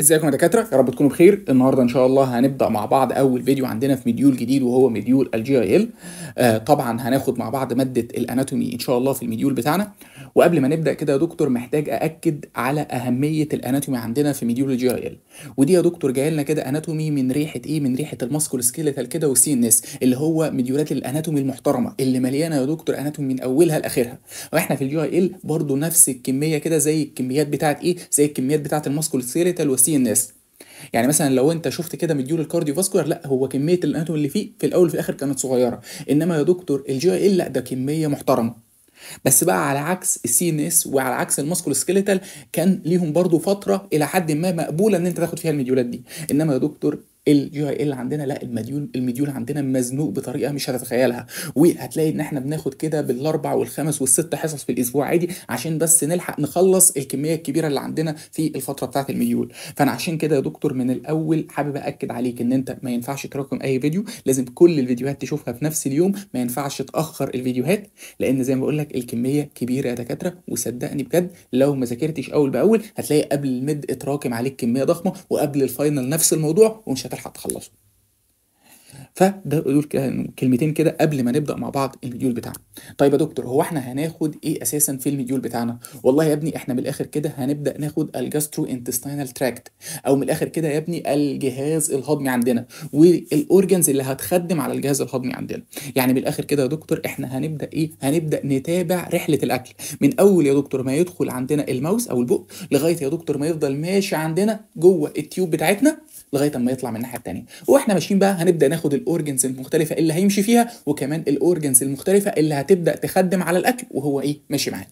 ازيكم يا دكاتره يا رب تكونوا بخير النهارده ان شاء الله هنبدا مع بعض اول فيديو عندنا في مديول جديد وهو مديول الجي اي ال آه، طبعا هناخد مع بعض ماده الاناتومي ان شاء الله في المديول بتاعنا وقبل ما نبدا كده يا دكتور محتاج ااكد على اهميه الاناتومي عندنا في مديول الجي اي ال ودي يا دكتور جايه لنا كده اناتومي من ريحه ايه من ريحه الماسكول سكيلتال كده والسي ان اس اللي هو مديولات الاناتومي المحترمه اللي مليانه يا دكتور اناتومي من اولها لاخرها واحنا في الجي اي ال برضه نفس الكميه كده زي الكميات بتاعه ايه زي الكميات بتاعه الماسكول سكيلتال والسي ان اس يعني مثلا لو انت شفت كده مديول الكارديو فاسكولار لا هو كميه الاناتوم اللي فيه في الاول وفي الاخر كانت صغيره انما يا دكتور الجي اي لا ده كميه محترمه بس بقى على عكس السي ان اس وعلى عكس الماسكول سكيليتال كان ليهم برضو فتره الى حد ما مقبوله ان انت تاخد فيها المديولات دي انما يا دكتور الجي اي ال عندنا لا المديول المديول عندنا مزنوق بطريقه مش هتتخيلها وهتلاقي ان احنا بناخد كده بالاربع والخمس والست حصص في الاسبوع عادي عشان بس نلحق نخلص الكميه الكبيره اللي عندنا في الفتره بتاعه المديول فانا عشان كده يا دكتور من الاول حابب اكد عليك ان انت ما ينفعش تراكم اي فيديو لازم كل الفيديوهات تشوفها في نفس اليوم ما ينفعش تاخر الفيديوهات لان زي ما بقول لك الكميه كبيره يا دكاتره وصدقني بجد لو ما ذاكرتش اول باول هتلاقي قبل الميد اتراكم عليك كميه ضخمه وقبل الفاينل نفس الموضوع ومش الحق تخلصوا فده يقول كلمتين كده قبل ما نبدا مع بعض المديول بتاعنا طيب يا دكتور هو احنا هناخد ايه اساسا في المديول بتاعنا والله يا ابني احنا من الاخر كده هنبدا ناخد الجاسترو انتستينال تراكت او من الاخر كده يا ابني الجهاز الهضمي عندنا والاورجنز اللي هتخدم على الجهاز الهضمي عندنا يعني من الاخر كده يا دكتور احنا هنبدا ايه هنبدا نتابع رحله الاكل من اول يا دكتور ما يدخل عندنا الماوس او البق لغايه يا دكتور ما يفضل ماشي عندنا جوه التيوب بتاعتنا لغايه اما يطلع من الناحيه الثانيه واحنا ماشيين بقى هنبدا ناخد الاورجنز المختلفه اللي هيمشي فيها وكمان الاورجنز المختلفه اللي هتبدا تخدم على الاكل وهو ايه ماشي معانا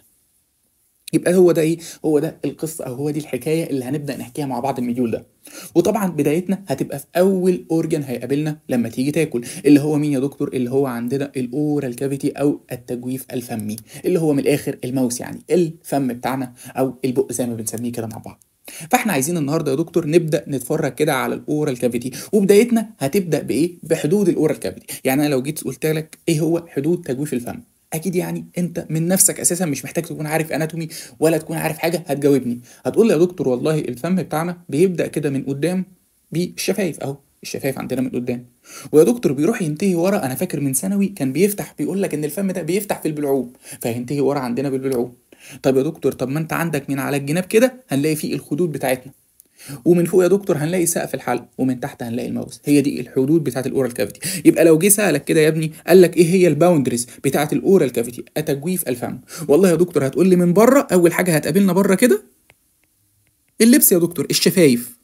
يبقى هو ده ايه هو ده القصه او هو دي الحكايه اللي هنبدا نحكيها مع بعض المديول ده وطبعا بدايتنا هتبقى في اول اورجن هيقابلنا لما تيجي تاكل اللي هو مين يا دكتور اللي هو عندنا الاورال كافيتي او التجويف الفمي اللي هو من الاخر الماوس يعني الفم بتاعنا او البق زي ما بنسميه كده مع بعض فاحنا عايزين النهارده يا دكتور نبدا نتفرج كده على الاورال كافيتي وبدايتنا هتبدا بايه بحدود الاورال كافيتي يعني انا لو جيت قلت لك ايه هو حدود تجويف الفم اكيد يعني انت من نفسك اساسا مش محتاج تكون عارف اناتومي ولا تكون عارف حاجه هتجاوبني هتقول لي يا دكتور والله الفم بتاعنا بيبدا كده من قدام بالشفايف اهو الشفايف عندنا من قدام ويا دكتور بيروح ينتهي ورا انا فاكر من ثانوي كان بيفتح بيقول لك ان الفم ده بيفتح في البلعوم فينتهي ورا عندنا بالبلعوم طب يا دكتور طب ما انت عندك من على الجناب كده هنلاقي فيه الخدود بتاعتنا ومن فوق يا دكتور هنلاقي سقف الحلق ومن تحت هنلاقي الماوس هي دي الحدود بتاعت الاورال كافيتي يبقى لو جه سالك كده يا ابني قال لك ايه هي الباوندريز بتاعت الاورال كافيتي اتجويف الفم والله يا دكتور هتقول لي من بره اول حاجه هتقابلنا بره كده اللبس يا دكتور الشفايف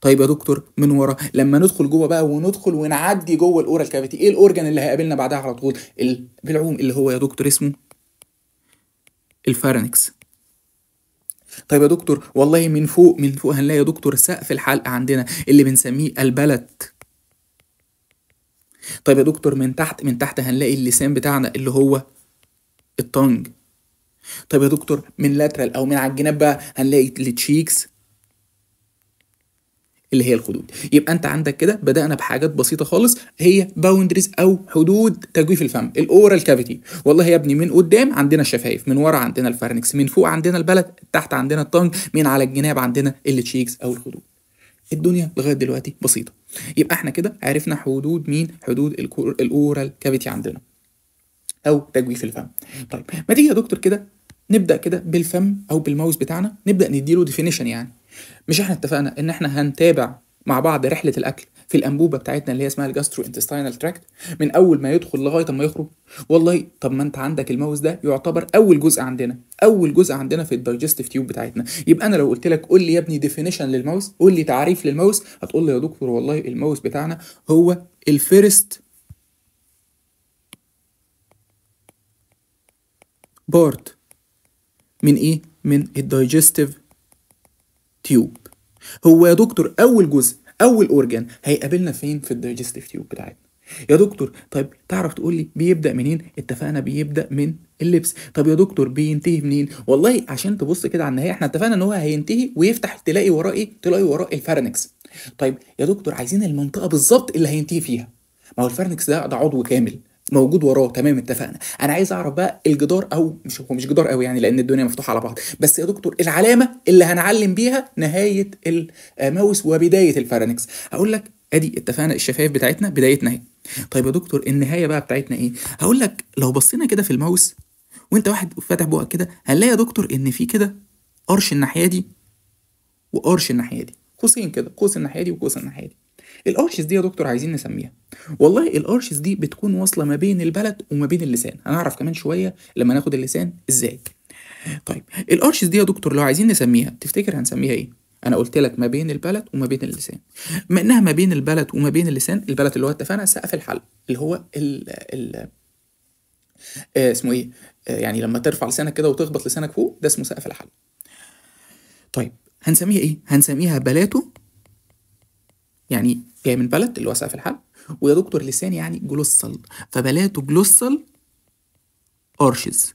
طيب يا دكتور من ورا لما ندخل جوه بقى وندخل ونعدي جوه الاورال كافيتي ايه الاورجن اللي هيقابلنا بعدها على طول بالعوم اللي هو يا دكتور اسمه الفارنكس طيب يا دكتور والله من فوق من فوق هنلاقي يا دكتور سقف الحلقة عندنا اللي بنسميه البلت طيب يا دكتور من تحت من تحت هنلاقي اللسان بتاعنا اللي هو التانج طيب يا دكتور من لاترال او من على الجناب بقى هنلاقي التشيكس اللي هي الخدود يبقى انت عندك كده بدانا بحاجات بسيطه خالص هي باوندريز او حدود تجويف الفم الاورال كافيتي والله يا ابني من قدام عندنا الشفايف من ورا عندنا الفارنكس من فوق عندنا البلد تحت عندنا الطنج من على الجناب عندنا التشيكس او الخدود الدنيا لغايه دلوقتي بسيطه يبقى احنا كده عرفنا حدود مين حدود الاورال كافيتي عندنا او تجويف الفم طيب ما تيجي يا دكتور كده نبدا كده بالفم او بالماوس بتاعنا نبدا نديله ديفينيشن يعني مش احنا اتفقنا ان احنا هنتابع مع بعض رحله الاكل في الانبوبه بتاعتنا اللي هي اسمها الجاسترو انتستاينال تراكت من اول ما يدخل لغايه ما يخرج والله طب ما انت عندك الماوس ده يعتبر اول جزء عندنا اول جزء عندنا في الدايجستيف تيوب بتاعتنا يبقى انا لو قلت لك قول لي يا ابني ديفينيشن للماوس قول لي تعريف للماوس هتقول لي يا دكتور والله الماوس بتاعنا هو الفيرست بارت من ايه من الدايجستيف تيوب هو يا دكتور اول جزء اول اورجان هيقابلنا فين في الدايجستيف تيوب بتاعتنا يا دكتور طيب تعرف تقول لي بيبدا منين اتفقنا بيبدا من اللبس طب يا دكتور بينتهي منين والله عشان تبص كده على النهايه احنا اتفقنا ان هو هينتهي ويفتح تلاقي وراه ايه تلاقي وراه الفارنكس طيب يا دكتور عايزين المنطقه بالظبط اللي هينتهي فيها ما هو الفارنكس ده ده عضو كامل موجود وراه تمام اتفقنا انا عايز اعرف بقى الجدار او مش هو مش جدار قوي يعني لان الدنيا مفتوحه على بعض بس يا دكتور العلامه اللي هنعلم بيها نهايه الماوس آه، وبدايه الفارنكس هقول لك ادي اتفقنا الشفايف بتاعتنا بدايتنا اهي طيب يا دكتور النهايه بقى بتاعتنا ايه هقول لك لو بصينا كده في الماوس وانت واحد فاتح بقك كده هنلاقي يا دكتور ان في كده قرش الناحيه دي وقرش الناحيه دي قوسين كده قوس الناحيه دي وقوس الناحيه دي الارشز دي يا دكتور عايزين نسميها والله الارشز دي بتكون واصله ما بين البلد وما بين اللسان هنعرف كمان شويه لما ناخد اللسان ازاي طيب الارشز دي يا دكتور لو عايزين نسميها تفتكر هنسميها ايه انا قلت لك ما بين البلد وما بين اللسان ما انها ما بين البلد وما بين اللسان البلد اللي هو اتفقنا سقف الحلق اللي هو ال ال آه، اسمه ايه آه، يعني لما ترفع لسانك كده وتخبط لسانك فوق ده اسمه سقف الحلق طيب هنسميها ايه هنسميها بلاتو يعني جاي من بلد اللي واسع في الحلق ويا دكتور لسان يعني جلوسال فبلاته جلوسال ارشز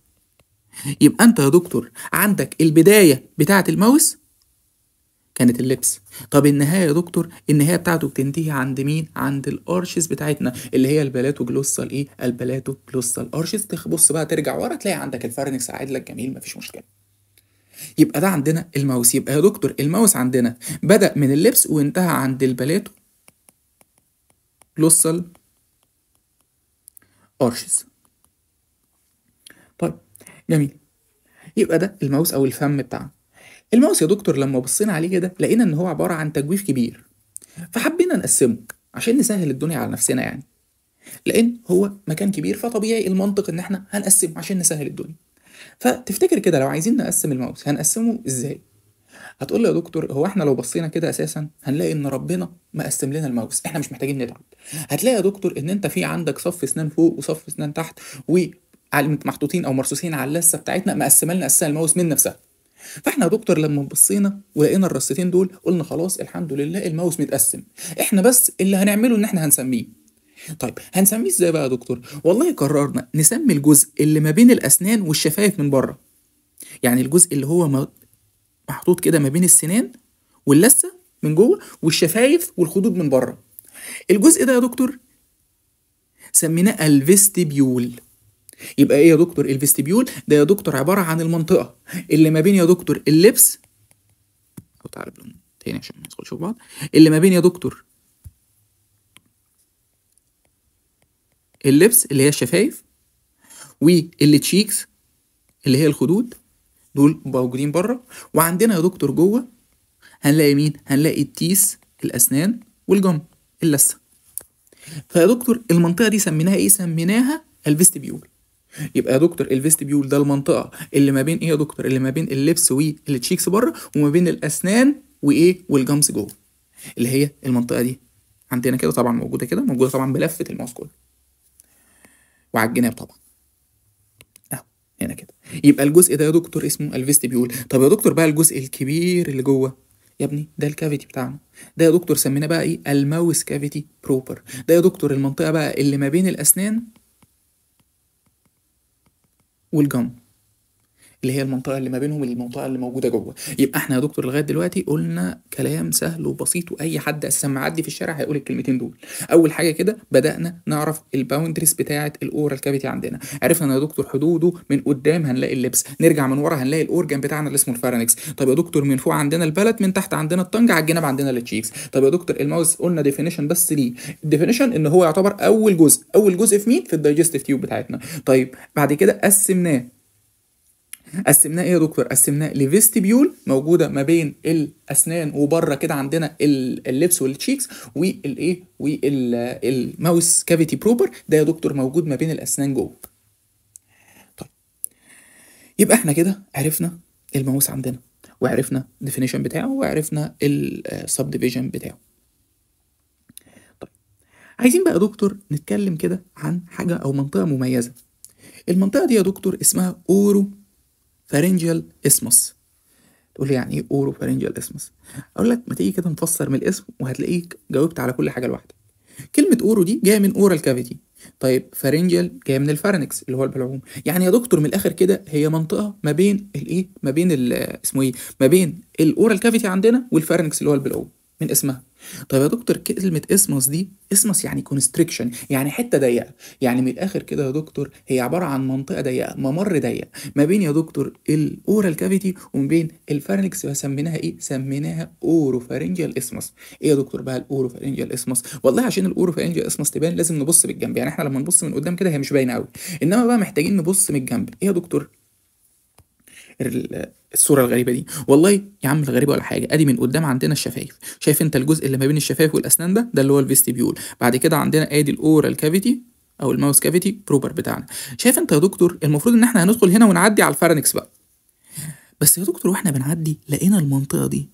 يبقى انت يا دكتور عندك البدايه بتاعه الماوس كانت اللبس طب النهايه يا دكتور النهايه بتاعته بتنتهي عند مين عند الارشز بتاعتنا اللي هي البلاتو جلوسال ايه البلاتو جلوسال ارشز بص بقى ترجع ورا تلاقي عندك الفارنكس لك جميل مفيش مشكله يبقى ده عندنا الماوس يبقى يا دكتور الماوس عندنا بدأ من اللبس وانتهى عند البلاتو لوسال ارشز طيب جميل يبقى ده الماوس او الفم بتاعنا الماوس يا دكتور لما بصينا عليه كده لقينا ان هو عباره عن تجويف كبير فحبينا نقسمه عشان نسهل الدنيا على نفسنا يعني لان هو مكان كبير فطبيعي المنطق ان احنا هنقسمه عشان نسهل الدنيا فتفتكر كده لو عايزين نقسم الموت هنقسمه ازاي هتقول لي يا دكتور هو احنا لو بصينا كده اساسا هنلاقي ان ربنا مقسم لنا الموز احنا مش محتاجين نتعب هتلاقي يا دكتور ان انت في عندك صف اسنان فوق وصف اسنان تحت ومحطوطين او مرصوصين على اللثه بتاعتنا مقسمه لنا اساسا الموز من نفسها فاحنا يا دكتور لما بصينا ولقينا الرصتين دول قلنا خلاص الحمد لله الماوس متقسم احنا بس اللي هنعمله ان احنا هنسميه طيب هنسميه ازاي بقى يا دكتور والله قررنا نسمي الجزء اللي ما بين الاسنان والشفايف من بره يعني الجزء اللي هو محطوط كده ما بين السنان واللثه من جوه والشفايف والخدود من بره الجزء ده يا دكتور سميناه الفيستيبيول يبقى ايه يا دكتور الفيستيبيول ده يا دكتور عباره عن المنطقه اللي ما بين يا دكتور اللبس تعالى تاني عشان ما ندخلش في بعض اللي ما بين يا دكتور اللبس اللي هي الشفايف والتشيكس اللي هي الخدود دول موجودين بره وعندنا يا دكتور جوه هنلاقي مين هنلاقي التيس الاسنان والجم اللثه فيا دكتور المنطقه دي سميناها ايه سميناها الفيستبيول يبقى يا دكتور الفيستبيول ده المنطقه اللي ما بين ايه يا دكتور اللي ما بين اللبس والتشيكس بره وما بين الاسنان وايه والجمز جوه اللي هي المنطقه دي عندنا كده طبعا موجوده كده موجوده طبعا بلفه الماوس كله وعلى الجناب طبعا اهو هنا كده يبقى الجزء ده يا دكتور اسمه الفيست طب يا دكتور بقى الجزء الكبير اللي جوه يا ابني ده الكافيتي بتاعنا ده يا دكتور سميناه بقى ايه الماوس كافيتي بروبر ده يا دكتور المنطقه بقى اللي ما بين الاسنان والجم اللي هي المنطقه اللي ما بينهم المنطقه اللي موجوده جوه يبقى احنا يا دكتور لغايه دلوقتي قلنا كلام سهل وبسيط واي حد اساسا معدي في الشارع هيقول الكلمتين دول اول حاجه كده بدانا نعرف الباوندريس بتاعه الاورال كافيتي عندنا عرفنا يا دكتور حدوده من قدام هنلاقي اللبس نرجع من ورا هنلاقي الأورجان بتاعنا اللي اسمه الفارنكس طب يا دكتور من فوق عندنا البلد من تحت عندنا الطنج على الجناب عندنا التشيكس طب يا دكتور الماوس قلنا ديفينيشن بس ليه الديفينيشن ان هو يعتبر اول جزء اول جزء في مين في الدايجستيف تيوب بتاعتنا طيب بعد كده قسمناه قسمناه ايه يا دكتور قسمناه لفيستيبيول موجوده ما بين الاسنان وبره كده عندنا اللبس والتشيكس والايه والماوس كافيتي بروبر ده يا دكتور موجود ما بين الاسنان جوه طيب يبقى احنا كده عرفنا الماوس عندنا وعرفنا الديفينيشن بتاعه وعرفنا السب ديفيجن بتاعه طيب عايزين بقى يا دكتور نتكلم كده عن حاجه او منطقه مميزه المنطقه دي يا دكتور اسمها اورو فارنجيال اسمس تقول يعني ايه اورو فارنجيال اسمس اقول لك ما تيجي كده نفسر من الاسم وهتلاقيك جاوبت على كل حاجه لوحدك كلمه اورو دي جايه من اورال كافيتي طيب فارنجيال جايه من الفارنكس اللي هو البلعوم يعني يا دكتور من الاخر كده هي منطقه ما بين الايه ما بين اسمه ايه ما بين الاورال كافيتي عندنا والفارنكس اللي هو البلعوم من اسمها طيب يا دكتور كلمة اسمس دي اسمس يعني كونستريكشن يعني حتة ضيقة يعني من الآخر كده يا دكتور هي عبارة عن منطقة ضيقة ممر ضيق ما بين يا دكتور الأورال كافيتي وما بين الفارنكس سميناها إيه؟ سميناها أوروفارنجيال اسمس إيه يا دكتور بقى الأوروفارنجيال اسمس؟ والله عشان الأوروفارنجيال اسمس تبان لازم نبص بالجنب يعني إحنا لما نبص من قدام كده هي مش باينة أوي إنما بقى محتاجين نبص من الجنب إيه يا دكتور؟ الصوره الغريبه دي والله يا عم الغريبه ولا حاجه ادي من قدام عندنا الشفايف شايف انت الجزء اللي ما بين الشفايف والاسنان ده ده اللي هو الفيستيبيول بعد كده عندنا ادي الاورال كافيتي او الماوس كافيتي بروبر بتاعنا شايف انت يا دكتور المفروض ان احنا هندخل هنا ونعدي على الفارنكس بقى بس يا دكتور واحنا بنعدي لقينا المنطقه دي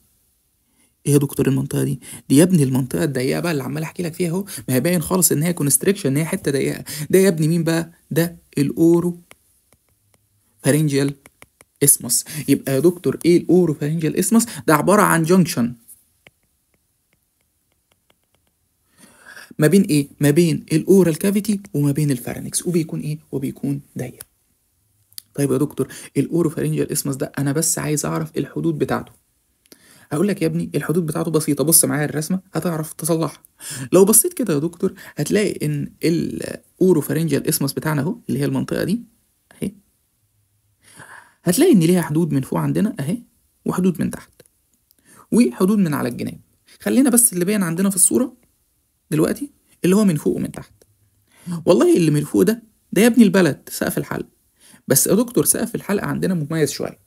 ايه يا دكتور المنطقه دي دي يا ابني المنطقه الضيقه بقى اللي عمال احكي لك فيها اهو ما هي باين خالص ان هي كونستريكشن ان هي حته ضيقه ده يا ابني مين بقى ده الاورو فارنجيال اسمس يبقى يا دكتور ايه الاوروفارينجيال اسمس ده عباره عن جونكشن ما بين ايه ما بين الاورال كافيتي وما بين الفارينكس وبيكون ايه وبيكون ضيق طيب يا دكتور الاوروفارينجيال اسمس ده انا بس عايز اعرف الحدود بتاعته هقول لك يا ابني الحدود بتاعته بسيطه بص معايا الرسمه هتعرف تصلحها لو بصيت كده يا دكتور هتلاقي ان الاوروفارينجيال اسمس بتاعنا اهو اللي هي المنطقه دي هتلاقي ان ليها حدود من فوق عندنا اهي وحدود من تحت وحدود من على الجناب خلينا بس اللي باين عندنا في الصوره دلوقتي اللي هو من فوق ومن تحت والله اللي من فوق ده ده يا ابني البلد سقف الحلقه بس يا دكتور سقف الحلقه عندنا مميز شويه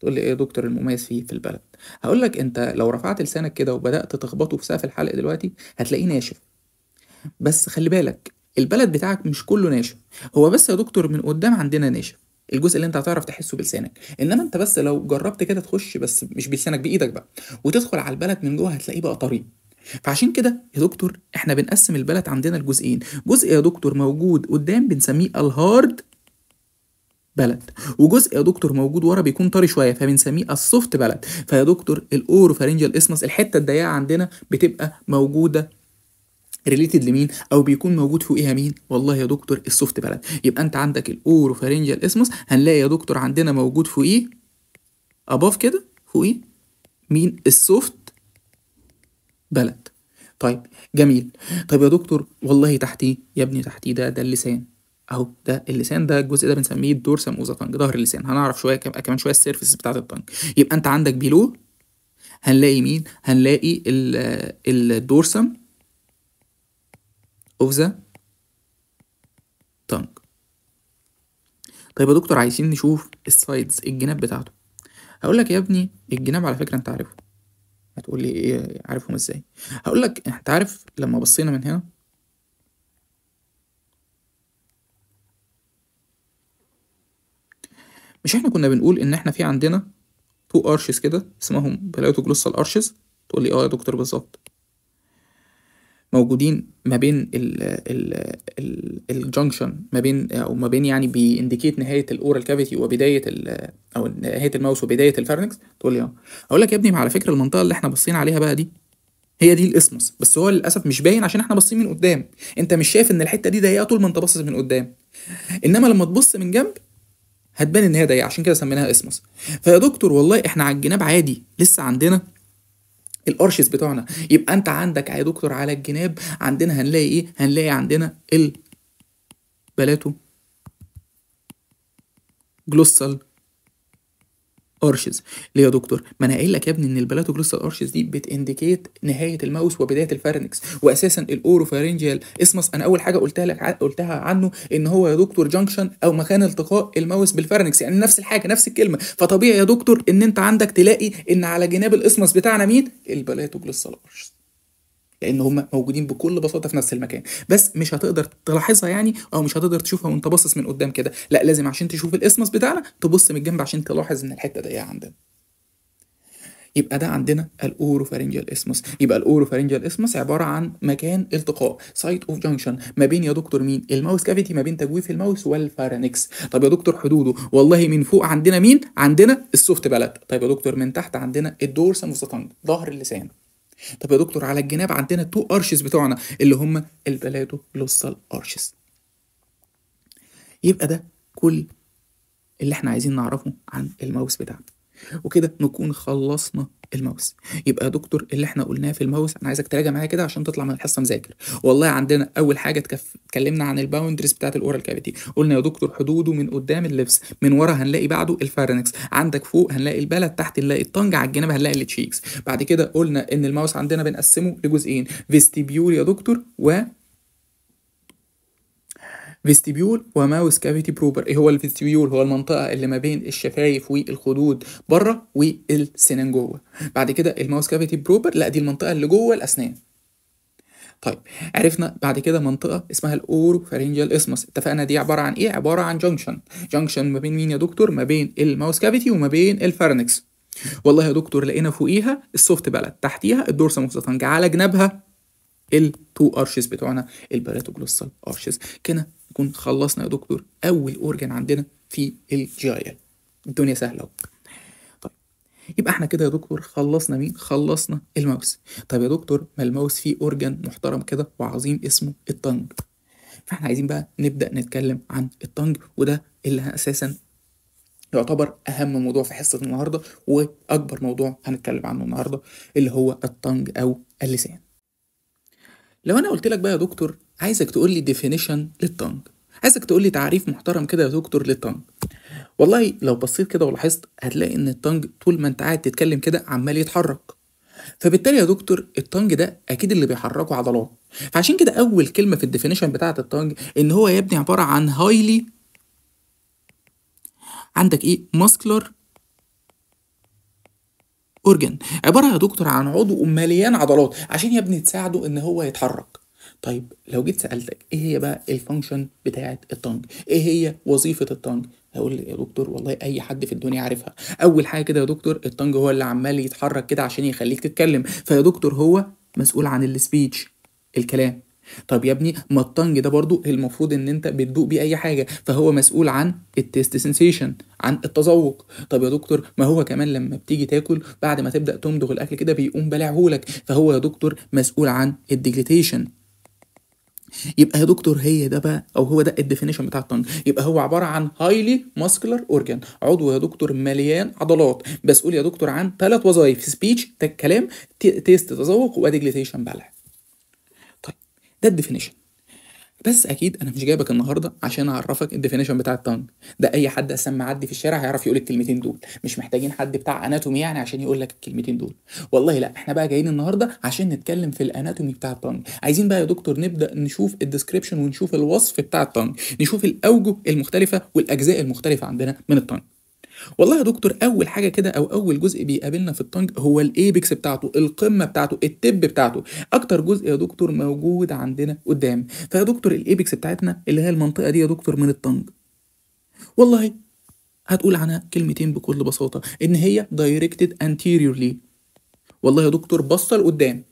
تقول لي ايه يا دكتور المميز فيه في البلد هقول لك انت لو رفعت لسانك كده وبدات تخبطه في سقف الحلق دلوقتي هتلاقيه ناشف بس خلي بالك البلد بتاعك مش كله ناشف هو بس يا دكتور من قدام عندنا ناشف الجزء اللي انت هتعرف تحسه بلسانك انما انت بس لو جربت كده تخش بس مش بلسانك بايدك بقى وتدخل على البلد من جوه هتلاقيه بقى طري فعشان كده يا دكتور احنا بنقسم البلد عندنا لجزئين جزء يا دكتور موجود قدام بنسميه الهارد بلد وجزء يا دكتور موجود ورا بيكون طري شويه فبنسميه السوفت بلد فيا دكتور الاورو فارنجال اسمس الحته الضيقه عندنا بتبقى موجوده ريليتد لمين او بيكون موجود فوقيها مين والله يا دكتور السوفت بلد يبقى انت عندك فارينجال اسموس هنلاقي يا دكتور عندنا موجود فوقيه اباف كده فوقيه مين السوفت بلد طيب جميل طيب يا دكتور والله تحتيه يا ابني تحتيه ده ده اللسان اهو ده اللسان ده الجزء ده بنسميه الدورسم طنج ظهر اللسان هنعرف شويه كمان شويه السيرفيس بتاعت التانج يبقى انت عندك بيلو هنلاقي مين هنلاقي الدورسم of the tongue طيب يا دكتور عايزين نشوف السايدز الجناب بتاعته هقول لك يا ابني الجناب على فكره انت عارفه هتقول لي ايه عارفهم ازاي هقول لك انت عارف لما بصينا من هنا مش احنا كنا بنقول ان احنا في عندنا تو ارشز كده اسمهم بلاتو جلوسال ارشز تقول لي اه يا دكتور بالظبط موجودين ما بين الجنكشن ما بين او ما بين يعني بينديكيت نهايه الاورال كافيتي وبدايه او نهايه الماوس وبدايه الفارنكس تقول لي اه اقول لك يا ابني على فكره المنطقه اللي احنا باصين عليها بقى دي هي دي الاسمس بس هو للاسف مش باين عشان احنا باصين من قدام انت مش شايف ان الحته دي ضيقه طول ما انت باصص من قدام انما لما تبص من جنب هتبان ان هي ضيقه عشان كده سميناها اسمس فيا دكتور والله احنا على الجناب عادي لسه عندنا الارشيز بتوعنا يبقى انت عندك يا دكتور على الجناب عندنا هنلاقي ايه هنلاقي عندنا البلاتو جلوسال ارشز ليه يا دكتور ما انا قايل لك يا ابني ان البلاتوجلوسال ارشز دي بتنديكيت نهايه الماوس وبدايه الفارنكس واساسا الاوروفارينجيال اسمس انا اول حاجه قلتها لك ع... قلتها عنه ان هو يا دكتور جانكشن او مكان التقاء الماوس بالفارنكس يعني نفس الحاجه نفس الكلمه فطبيعي يا دكتور ان انت عندك تلاقي ان على جناب الاسمس بتاعنا مين البلاتوجلوسال ارشز لان هم موجودين بكل بساطه في نفس المكان بس مش هتقدر تلاحظها يعني او مش هتقدر تشوفها وانت باصص من قدام كده لا لازم عشان تشوف الاسمس بتاعنا تبص من الجنب عشان تلاحظ ان الحته دي عندنا يبقى ده عندنا الاوروفارنجال اسموس يبقى الاوروفارنجال اسموس عباره عن مكان التقاء سايت اوف جانكشن ما بين يا دكتور مين الماوس كافيتي ما بين تجويف الماوس والفارينكس طب يا دكتور حدوده والله من فوق عندنا مين عندنا السوفت بلد طيب يا دكتور من تحت عندنا الدورسم والستانج ظهر اللسان طب يا دكتور على الجناب عندنا تو ارشز بتوعنا اللي هم البلادو لوسال ارشز يبقى ده كل اللي احنا عايزين نعرفه عن الماوس بتاعنا وكده نكون خلصنا الماوس يبقى يا دكتور اللي احنا قلناه في الماوس انا عايزك تراجع معايا كده عشان تطلع من الحصه مذاكر والله عندنا اول حاجه اتكلمنا عن الباوندريز بتاعه الاورال كافيتي قلنا يا دكتور حدوده من قدام اللبس من ورا هنلاقي بعده الفارنكس عندك فوق هنلاقي البلد تحت نلاقي الطنج على الجناب هنلاقي التشيكس بعد كده قلنا ان الماوس عندنا بنقسمه لجزئين فيستيبيول يا دكتور و فيستيبيول وماوس كافيتي بروبر ايه هو الفيستيبيول هو المنطقه اللي ما بين الشفايف والخدود بره والسنان جوه بعد كده الماوس كافيتي بروبر لا دي المنطقه اللي جوه الاسنان طيب عرفنا بعد كده منطقه اسمها الاورو فارينجال اسمس اتفقنا دي عباره عن ايه عباره عن جنكشن جنكشن ما بين مين يا دكتور ما بين الماوس كافيتي وما بين الفارنكس والله يا دكتور لقينا فوقيها السوفت بلد تحتيها الدورسا مستنج على جنبها التو ارشز بتوعنا الباراتوجلوسال ارشز كده نكون خلصنا يا دكتور اول اورجن عندنا في الجي اي ال الدنيا سهله اهو طيب يبقى احنا كده يا دكتور خلصنا مين خلصنا الماوس طب يا دكتور ما الماوس فيه اورجن محترم كده وعظيم اسمه التنج فاحنا عايزين بقى نبدا نتكلم عن التنج وده اللي اساسا يعتبر اهم موضوع في حصه النهارده واكبر موضوع هنتكلم عنه النهارده اللي هو التنج او اللسان لو انا قلت لك بقى يا دكتور عايزك تقول لي ديفينيشن للتنج عايزك تقول لي تعريف محترم كده يا دكتور للتنج والله لو بصيت كده ولاحظت هتلاقي ان التنج طول ما انت قاعد تتكلم كده عمال يتحرك فبالتالي يا دكتور التنج ده اكيد اللي بيحركه عضلات فعشان كده اول كلمه في الديفينيشن بتاعه التنج ان هو يا ابني عباره عن هايلي عندك ايه ماسكلر اورجن عباره يا دكتور عن عضو مليان عضلات عشان يا ابني تساعده ان هو يتحرك طيب لو جيت سالتك ايه هي بقى الفانكشن بتاعه التانج ايه هي وظيفه التانج هقول يا دكتور والله اي حد في الدنيا عارفها اول حاجه كده يا دكتور التانج هو اللي عمال يتحرك كده عشان يخليك تتكلم فيا دكتور هو مسؤول عن السبيتش الكلام طب يا ابني ما الطنج ده برضو المفروض ان انت بتدوق بيه اي حاجه فهو مسؤول عن التيست سنسيشن عن التذوق طب يا دكتور ما هو كمان لما بتيجي تاكل بعد ما تبدا تمضغ الاكل كده بيقوم بلعهولك فهو يا دكتور مسؤول عن الديجليتيشن يبقى يا دكتور هي ده بقى او هو ده الديفينيشن بتاع الطنج يبقى هو عباره عن هايلي ماسكولار اورجان عضو يا دكتور مليان عضلات مسؤول يا دكتور عن ثلاث وظائف سبيتش كلام تيست تذوق وديجليتيشن بلع ده الديفينيشن بس اكيد انا مش جايبك النهارده عشان اعرفك الديفينيشن بتاع التانج ده اي حد اسام معدي في الشارع هيعرف يقول الكلمتين دول مش محتاجين حد بتاع اناتومي يعني عشان يقول لك الكلمتين دول والله لا احنا بقى جايين النهارده عشان نتكلم في الاناتومي بتاع التانج عايزين بقى يا دكتور نبدا نشوف الديسكريبشن ونشوف الوصف بتاع التانج نشوف الاوجه المختلفه والاجزاء المختلفه عندنا من التانج والله يا دكتور اول حاجه كده او اول جزء بيقابلنا في الطنج هو الايبكس بتاعته القمه بتاعته التب بتاعته اكتر جزء يا دكتور موجود عندنا قدام فيا دكتور الايبكس بتاعتنا اللي هي المنطقه دي يا دكتور من الطنج والله هتقول عنها كلمتين بكل بساطه ان هي دايركتد انتيريورلي والله يا دكتور باصه لقدام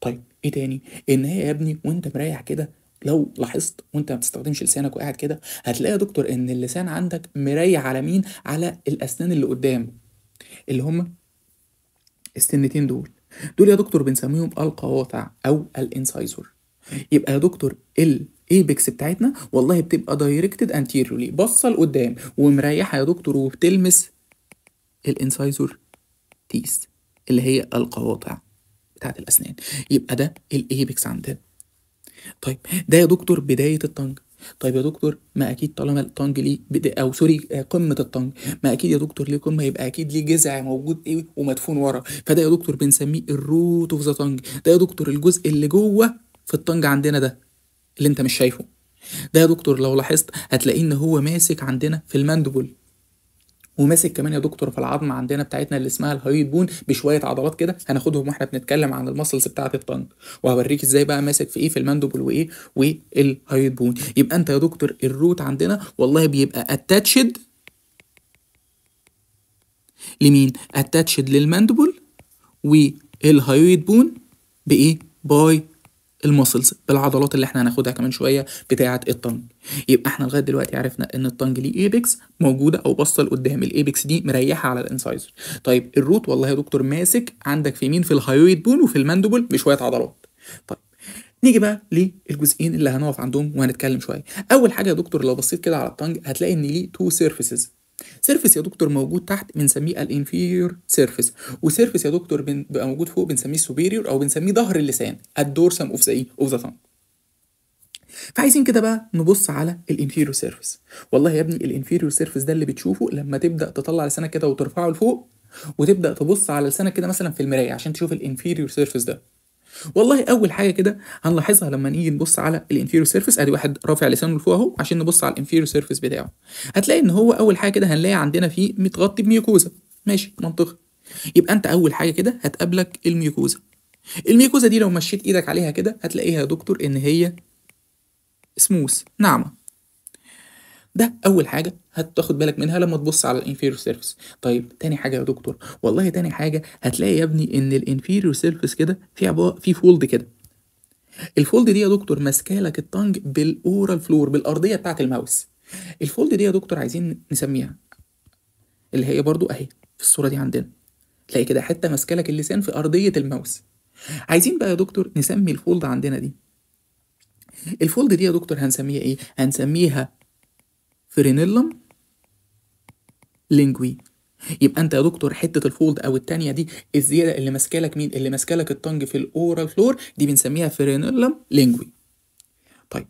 طيب ايه تاني ان هي يا ابني وانت مريح كده لو لاحظت وانت ما بتستخدمش لسانك وقاعد كده هتلاقي يا دكتور ان اللسان عندك مريح على مين على الاسنان اللي قدام اللي هم السنتين دول دول يا دكتور بنسميهم القواطع او الانسايزور يبقى يا دكتور الايبكس بتاعتنا والله بتبقى دايركتد انتيريورلي باصه لقدام ومريحه يا دكتور وبتلمس الانسايزور تيس اللي هي القواطع بتاعت الاسنان يبقى ده الايبكس عندنا طيب ده يا دكتور بدايه الطنج طيب يا دكتور ما اكيد طالما الطنج ليه بدا او سوري آه، قمه الطنج ما اكيد يا دكتور ليه قمه يبقى اكيد ليه جذع موجود ايه ومدفون ورا فده يا دكتور بنسميه الروت اوف ذا طنج ده يا دكتور الجزء اللي جوه في الطنج عندنا ده اللي انت مش شايفه ده يا دكتور لو لاحظت هتلاقيه ان هو ماسك عندنا في المندبل وماسك كمان يا دكتور في العظمه عندنا بتاعتنا اللي اسمها الهايد بون بشويه عضلات كده هناخدهم واحنا بنتكلم عن المسلز بتاعه الطنج وهوريك ازاي بقى ماسك في ايه في الماندوبل وايه والهايد بون يبقى انت يا دكتور الروت عندنا والله بيبقى اتاتشد لمين اتاتشد للماندوبل والهايد بون بايه باي المسلز بالعضلات اللي احنا هناخدها كمان شويه بتاعه الطنج يبقى احنا لغايه دلوقتي عرفنا ان الطنج ليه ايبكس موجوده او باصه لقدام الايبكس دي مريحه على الانسايزر طيب الروت والله يا دكتور ماسك عندك في مين في الهايويد بون وفي المندبل بشويه عضلات طيب نيجي بقى للجزئين اللي هنقف عندهم وهنتكلم شويه اول حاجه يا دكتور لو بصيت كده على الطنج هتلاقي ان ليه تو سيرفيسز سيرفيس يا دكتور موجود تحت بنسميه الانفيريور سيرفيس وسيرفيس يا دكتور بيبقى موجود فوق بنسميه السوبيريور او بنسميه ظهر اللسان الدورسم اوف ذا ايه اوف ذا فعايزين كده بقى نبص على الانفيريور سيرفيس والله يا ابني الانفيريور سيرفيس ده اللي بتشوفه لما تبدا تطلع لسانك كده وترفعه لفوق وتبدا تبص على لسانك كده مثلا في المرايه عشان تشوف الانفيريور سيرفيس ده والله اول حاجه كده هنلاحظها لما نيجي نبص على الانفيريور سيرفيس ادي واحد رافع لسانه لفوق اهو عشان نبص على الانفيريور سيرفيس بتاعه هتلاقي ان هو اول حاجه كده هنلاقي عندنا فيه متغطي بميوكوزا ماشي منطقي يبقى انت اول حاجه كده هتقابلك الميوكوزا الميوكوزا دي لو مشيت ايدك عليها كده هتلاقيها يا دكتور ان هي سموث ناعمه ده اول حاجه هتاخد بالك منها لما تبص على الانفيريور سيرفيس طيب تاني حاجه يا دكتور والله تاني حاجه هتلاقي يا ابني ان الانفيريور سيرفيس كده في في فولد كده الفولد دي يا دكتور ماسكه لك التانج بالاورال فلور بالارضيه بتاعه الماوس الفولد دي يا دكتور عايزين نسميها اللي هي برضو اهي في الصوره دي عندنا تلاقي كده حته ماسكه لك اللسان في ارضيه الماوس عايزين بقى يا دكتور نسمي الفولد عندنا دي الفولد دي يا دكتور هنسميها ايه هنسميها فرينيلم لينجوي يبقى انت يا دكتور حته الفولد او الثانيه دي الزياده اللي ماسكه لك مين اللي ماسكه لك الطنج في الاورال فلور دي بنسميها فرينيلم لينجوي طيب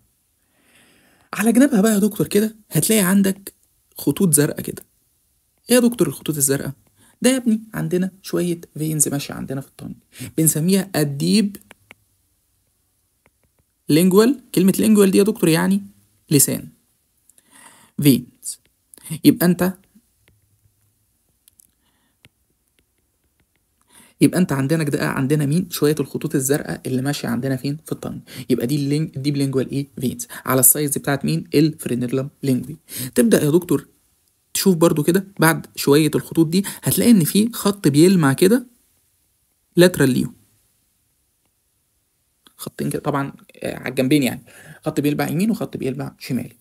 على جنبها بقى يا دكتور كده هتلاقي عندك خطوط زرقاء كده ايه يا دكتور الخطوط الزرقاء ده يا ابني عندنا شويه فينز ماشيه عندنا في الطنج بنسميها الديب لينجوال كلمه لينجوال دي يا دكتور يعني لسان veins يبقى انت يبقى انت عندنا كده عندنا مين شويه الخطوط الزرقاء اللي ماشيه عندنا فين في الطن يبقى دي اللينج دي بلينجوال ايه فينز على السايز بتاعت مين الفرينيرلم لينجوي تبدا يا دكتور تشوف برضو كده بعد شويه الخطوط دي هتلاقي ان في خط بيلمع كده لاترال ليهم خطين كده طبعا آه، على الجنبين يعني خط بيلمع يمين وخط بيلمع شمالي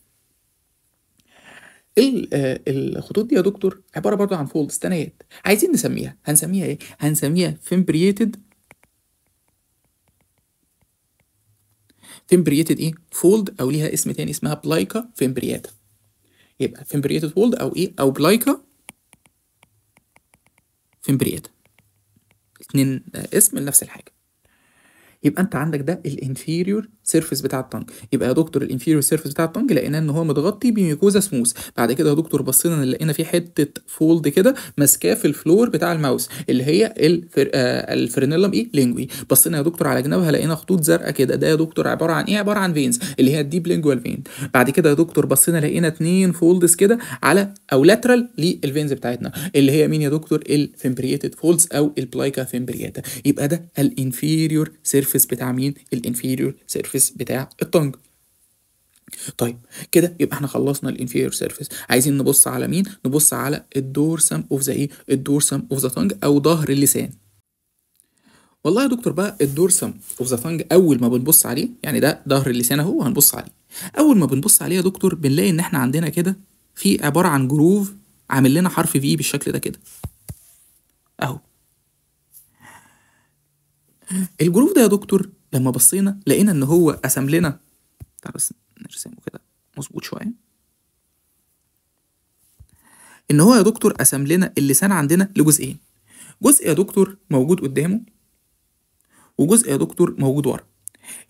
آه، الخطوط دي يا دكتور عباره برضو عن فولدز ثنايات عايزين نسميها هنسميها ايه هنسميها فيمبريتد فيمبريتد ايه فولد او ليها اسم تاني اسمها بلايكا فيمبرياتا يبقى فيمبريتد فولد او ايه او بلايكا فيمبرياتا اتنين آه، اسم لنفس الحاجه يبقى انت عندك ده الانفيريور سيرفيس بتاع التنج يبقى يا دكتور الانفيريور سيرفيس بتاع التنج لقينا ان هو متغطي بميكوزا سموث بعد كده يا دكتور بصينا لقينا فيه حته فولد كده ماسكاه في الفلور بتاع الماوس اللي هي الفر... آه الفرينيلم اي لينجوي بصينا يا دكتور على جنبها لقينا خطوط زرقاء كده ده يا دكتور عباره عن ايه عباره عن فينز اللي هي الديب لينجوال فين بعد كده يا دكتور بصينا لقينا اثنين فولدز كده على او لاترال للفينز بتاعتنا اللي هي مين يا دكتور الفيمبريتد فولدز او البلايكا فيمبرياتا يبقى ده الانفيريور سيرفيس السيرفيس بتاع مين الانفيريور سيرفيس بتاع التنج طيب كده يبقى احنا خلصنا الانفيريور سيرفيس عايزين نبص على مين نبص على الدورسم اوف ذا ايه الدورسم اوف ذا تنج او ظهر اللسان والله يا دكتور بقى الدورسم اوف ذا تنج اول ما بنبص عليه يعني ده ظهر اللسان اهو هنبص عليه اول ما بنبص عليه يا دكتور بنلاقي ان احنا عندنا كده في عباره عن جروف عامل لنا حرف في بالشكل ده كده اهو الجروف ده يا دكتور لما بصينا لقينا ان هو قسم لنا تعال بس نرسمه كده مظبوط شويه ان هو يا دكتور قسم لنا اللسان عندنا لجزئين جزء يا دكتور موجود قدامه وجزء يا دكتور موجود ورا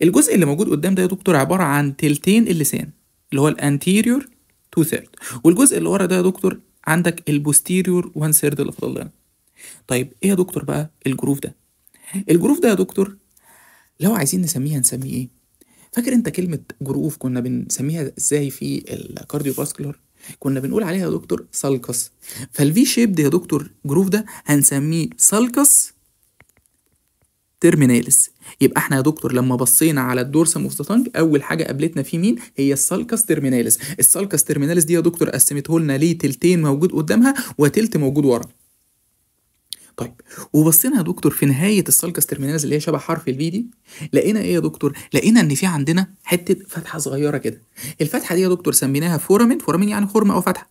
الجزء اللي موجود قدام ده يا دكتور عباره عن تلتين اللسان اللي هو الانتيريور تو ثيرد والجزء اللي ورا ده يا دكتور عندك البوستيريور وان ثيرد اللي فاضل لنا طيب ايه يا دكتور بقى الجروف ده الجروف ده يا دكتور لو عايزين نسميها نسميه ايه فاكر انت كلمه جروف كنا بنسميها ازاي في الكارديو فاسكولار كنا بنقول عليها يا دكتور سالكس فالفي ده يا دكتور جروف ده هنسميه سالكس تيرمينالس يبقى احنا يا دكتور لما بصينا على الدورسم اوف اول حاجه قابلتنا فيه مين هي السالكس تيرمينالس السالكس تيرمينالس دي يا دكتور قسمته لنا تلتين موجود قدامها وتلت موجود ورا طيب وبصينا يا دكتور في نهايه السالكس ترمينالز اللي هي شبه حرف الفي دي لقينا ايه يا دكتور؟ لقينا ان في عندنا حته فتحه صغيره كده الفتحه دي يا دكتور سميناها فورامين فورامين يعني خرم او فتحه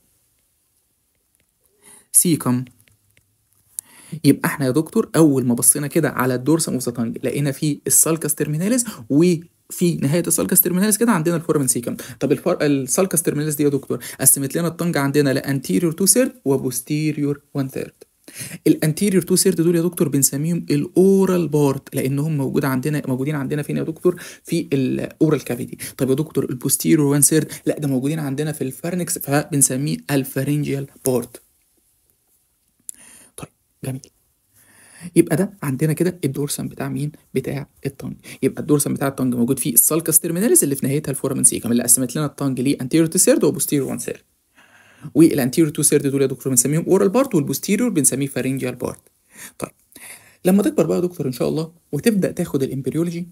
سيكم يبقى احنا يا دكتور اول ما بصينا كده على الدورسم وسطنج لقينا في السالكس ترمينالز و في نهايه السالكس ترميناليس كده عندنا الفورمن سيكم طب الفر... السالكس ترميناليس دي يا دكتور قسمت لنا الطنج عندنا لانتيريور تو ثيرد وبوستيريور 1 ثيرد الانتيريور تو سيرد دول يا دكتور بنسميهم الاورال بارت لانهم موجود عندنا موجودين عندنا فين يا دكتور في الاورال كافيتي طب يا دكتور البوستيريور وان سيرد لا ده موجودين عندنا في الفارنكس فبنسميه الفارنجيال بارت طيب جميل يبقى ده عندنا كده الدورسم بتاع مين بتاع الطنج يبقى الدورسم بتاع الطنج موجود فيه السالكاس تيرمينالز اللي في نهايتها الفورامن سيكم اللي قسمت لنا الطنج ليه انتيريور تسيرد وبوستيريور وان سيرد والانتيريور تو سيرد دول يا دكتور بنسميهم اورال بارت والبوستيريور بنسميه فارنجيال بارت طيب لما تكبر بقى يا دكتور ان شاء الله وتبدا تاخد الامبريولوجي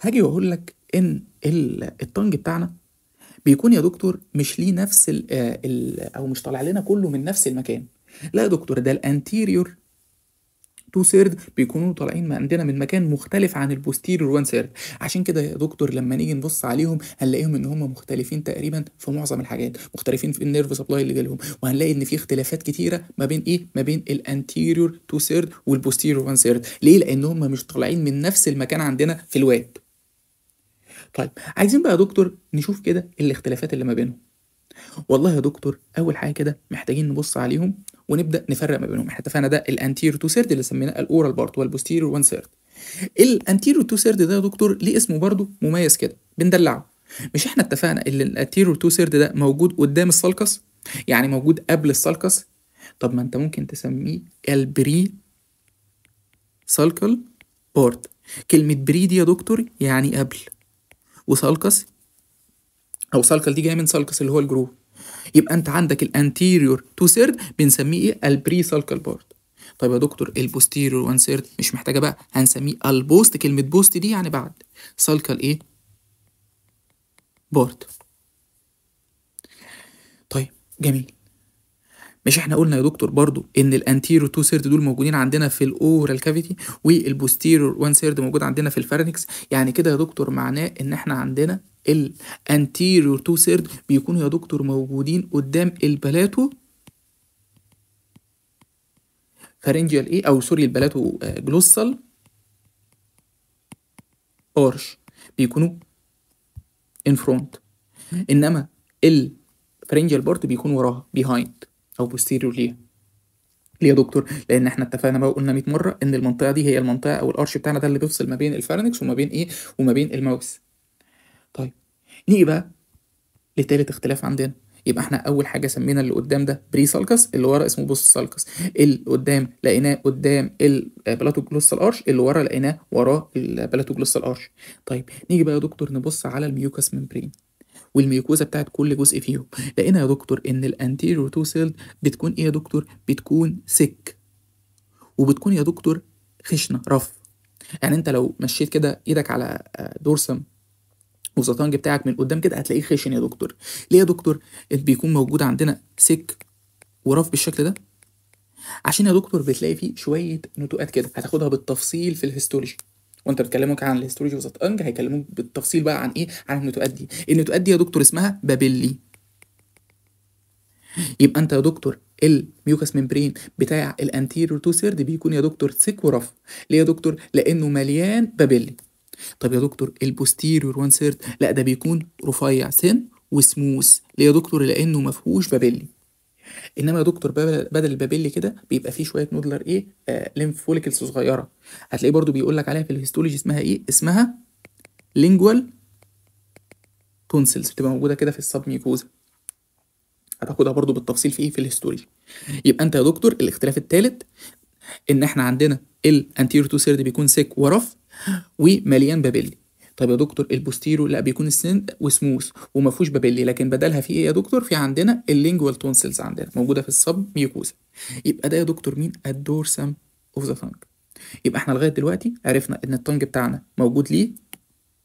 هاجي واقول لك ان الطنج بتاعنا بيكون يا دكتور مش ليه نفس الـ آه، او مش طالع لنا كله من نفس المكان لا يا دكتور ده الانتيريور تو سيرد بيكونوا طالعين عندنا من مكان مختلف عن البوستيريور وان سيرد عشان كده يا دكتور لما نيجي نبص عليهم هنلاقيهم ان هم مختلفين تقريبا في معظم الحاجات مختلفين في النيرف سبلاي اللي جالهم وهنلاقي ان في اختلافات كتيره ما بين ايه ما بين الانتيريور تو سيرد والبوستيريور وان سيرد ليه لان هم مش طالعين من نفس المكان عندنا في الواد طيب عايزين بقى يا دكتور نشوف كده الاختلافات اللي ما بينهم والله يا دكتور اول حاجه كده محتاجين نبص عليهم ونبدا نفرق ما بينهم احنا اتفقنا ده الانتير تو سيرد اللي سميناه الاورال بارت والبوستيريور وان سيرد الانتيريور تو سيرد ده يا دكتور ليه اسمه برضه مميز كده بندلعه مش احنا اتفقنا ان الانتيريور تو سيرد ده موجود قدام السلكس يعني موجود قبل السلكس طب ما انت ممكن تسميه البري سالكل بارت كلمة بري دي يا دكتور يعني قبل وسالكس او سالكس دي جايه من سالكس اللي هو الجرو يبقى انت عندك الانتيريور تو سيرد بنسميه ايه البري سالكال بارت طيب يا دكتور البوستيريور وان سيرد مش محتاجه بقى هنسميه البوست كلمه بوست دي يعني بعد سالكال ايه بارت طيب جميل مش احنا قلنا يا دكتور برضو ان الانتيرو 2 سيرد دول موجودين عندنا في الاورال كافيتي والبوستيرور 1 سيرد موجود عندنا في الفارنكس يعني كده يا دكتور معناه ان احنا عندنا الانتيريور 2 سيرد بيكونوا يا دكتور موجودين قدام البلاتو فارنجيال ايه او سوري البلاتو جلوسال آه، ارش بيكونوا ان فرونت انما الفارنجيال بارت بيكون وراها بيهايند او بوستيريور ليه ليه يا دكتور لان احنا اتفقنا بقى وقلنا 100 مره ان المنطقه دي هي المنطقه او الارش بتاعنا ده اللي بيفصل ما بين الفارنكس وما بين ايه وما بين الماوس طيب نيجي بقى لتالت اختلاف عندنا يبقى احنا اول حاجه سمينا اللي قدام ده بري سالكس اللي ورا اسمه بوست سالكس اللي قدام لقيناه قدام جلوس الارش اللي ورا لقيناه وراه جلوس الارش طيب نيجي بقى يا دكتور نبص على الميوكاس ممبرين والميوكوزا بتاعت كل جزء فيهم لقينا يا دكتور ان الانتيريور تو سيلد بتكون ايه يا دكتور بتكون سك وبتكون يا دكتور خشنه رف يعني انت لو مشيت كده ايدك على آه، دورسم والزطنج بتاعك من قدام كده هتلاقيه خشن يا دكتور ليه يا دكتور بيكون موجود عندنا سك ورف بالشكل ده عشان يا دكتور بتلاقي فيه شويه نتوءات كده هتاخدها بالتفصيل في الهيستولوجي وانت بتكلمك عن اوف والشطرنج هيكلموك بالتفصيل بقى عن ايه عن النتوءات دي النتوءات دي يا دكتور اسمها بابلي يبقى انت يا دكتور الميوكاس ممبرين بتاع الانتيريور تو سيرد بيكون يا دكتور سيك ورف ليه يا دكتور لانه مليان بابلي طب يا دكتور البوستيريور وان سيرد لا ده بيكون رفيع سن وسموث ليه يا دكتور لانه ما فيهوش بابلي انما يا دكتور بدل البابيلي كده بيبقى فيه شويه نودلر ايه آه ليمف فوليكلز صغيره هتلاقيه برده بيقول لك عليها في الهيستولوجي اسمها ايه اسمها لينجوال تونسلز بتبقى موجوده كده في السب ميكوزا هتاخدها برده بالتفصيل في ايه في الهيستولوجي يبقى انت يا دكتور الاختلاف الثالث ان احنا عندنا الانتيريور تو سيرد بيكون سيك ورف ومليان بابيلي طب يا دكتور البوستيرو لا بيكون السن وسموث وما فيهوش بابيلي لكن بدلها في ايه يا دكتور في عندنا اللينجوال تونسلز عندنا موجوده في الصب ميوكوزا يبقى ده يا دكتور مين الدورسم اوف ذا تانج يبقى احنا لغايه دلوقتي عرفنا ان التانج بتاعنا موجود ليه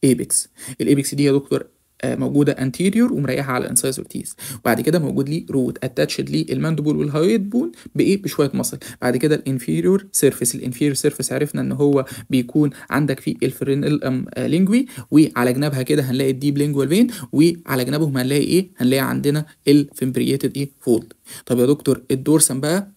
ايبكس الايبكس دي يا دكتور آه، موجوده anterior ومريحه على الانسايزور تيز وبعد كده موجود لي روت اتاتشد للماندبول والهايد بون بايه بشويه مصل بعد كده الانفيريور سيرفيس الانفيريور سيرفيس عرفنا ان هو بيكون عندك فيه الفرينال لينجوي آه، وعلى جنبها كده هنلاقي الديب لينجوال فين وعلى جنبهم هنلاقي ايه هنلاقي عندنا الفمبرييتد ايه فولد طب يا دكتور الدورسم بقى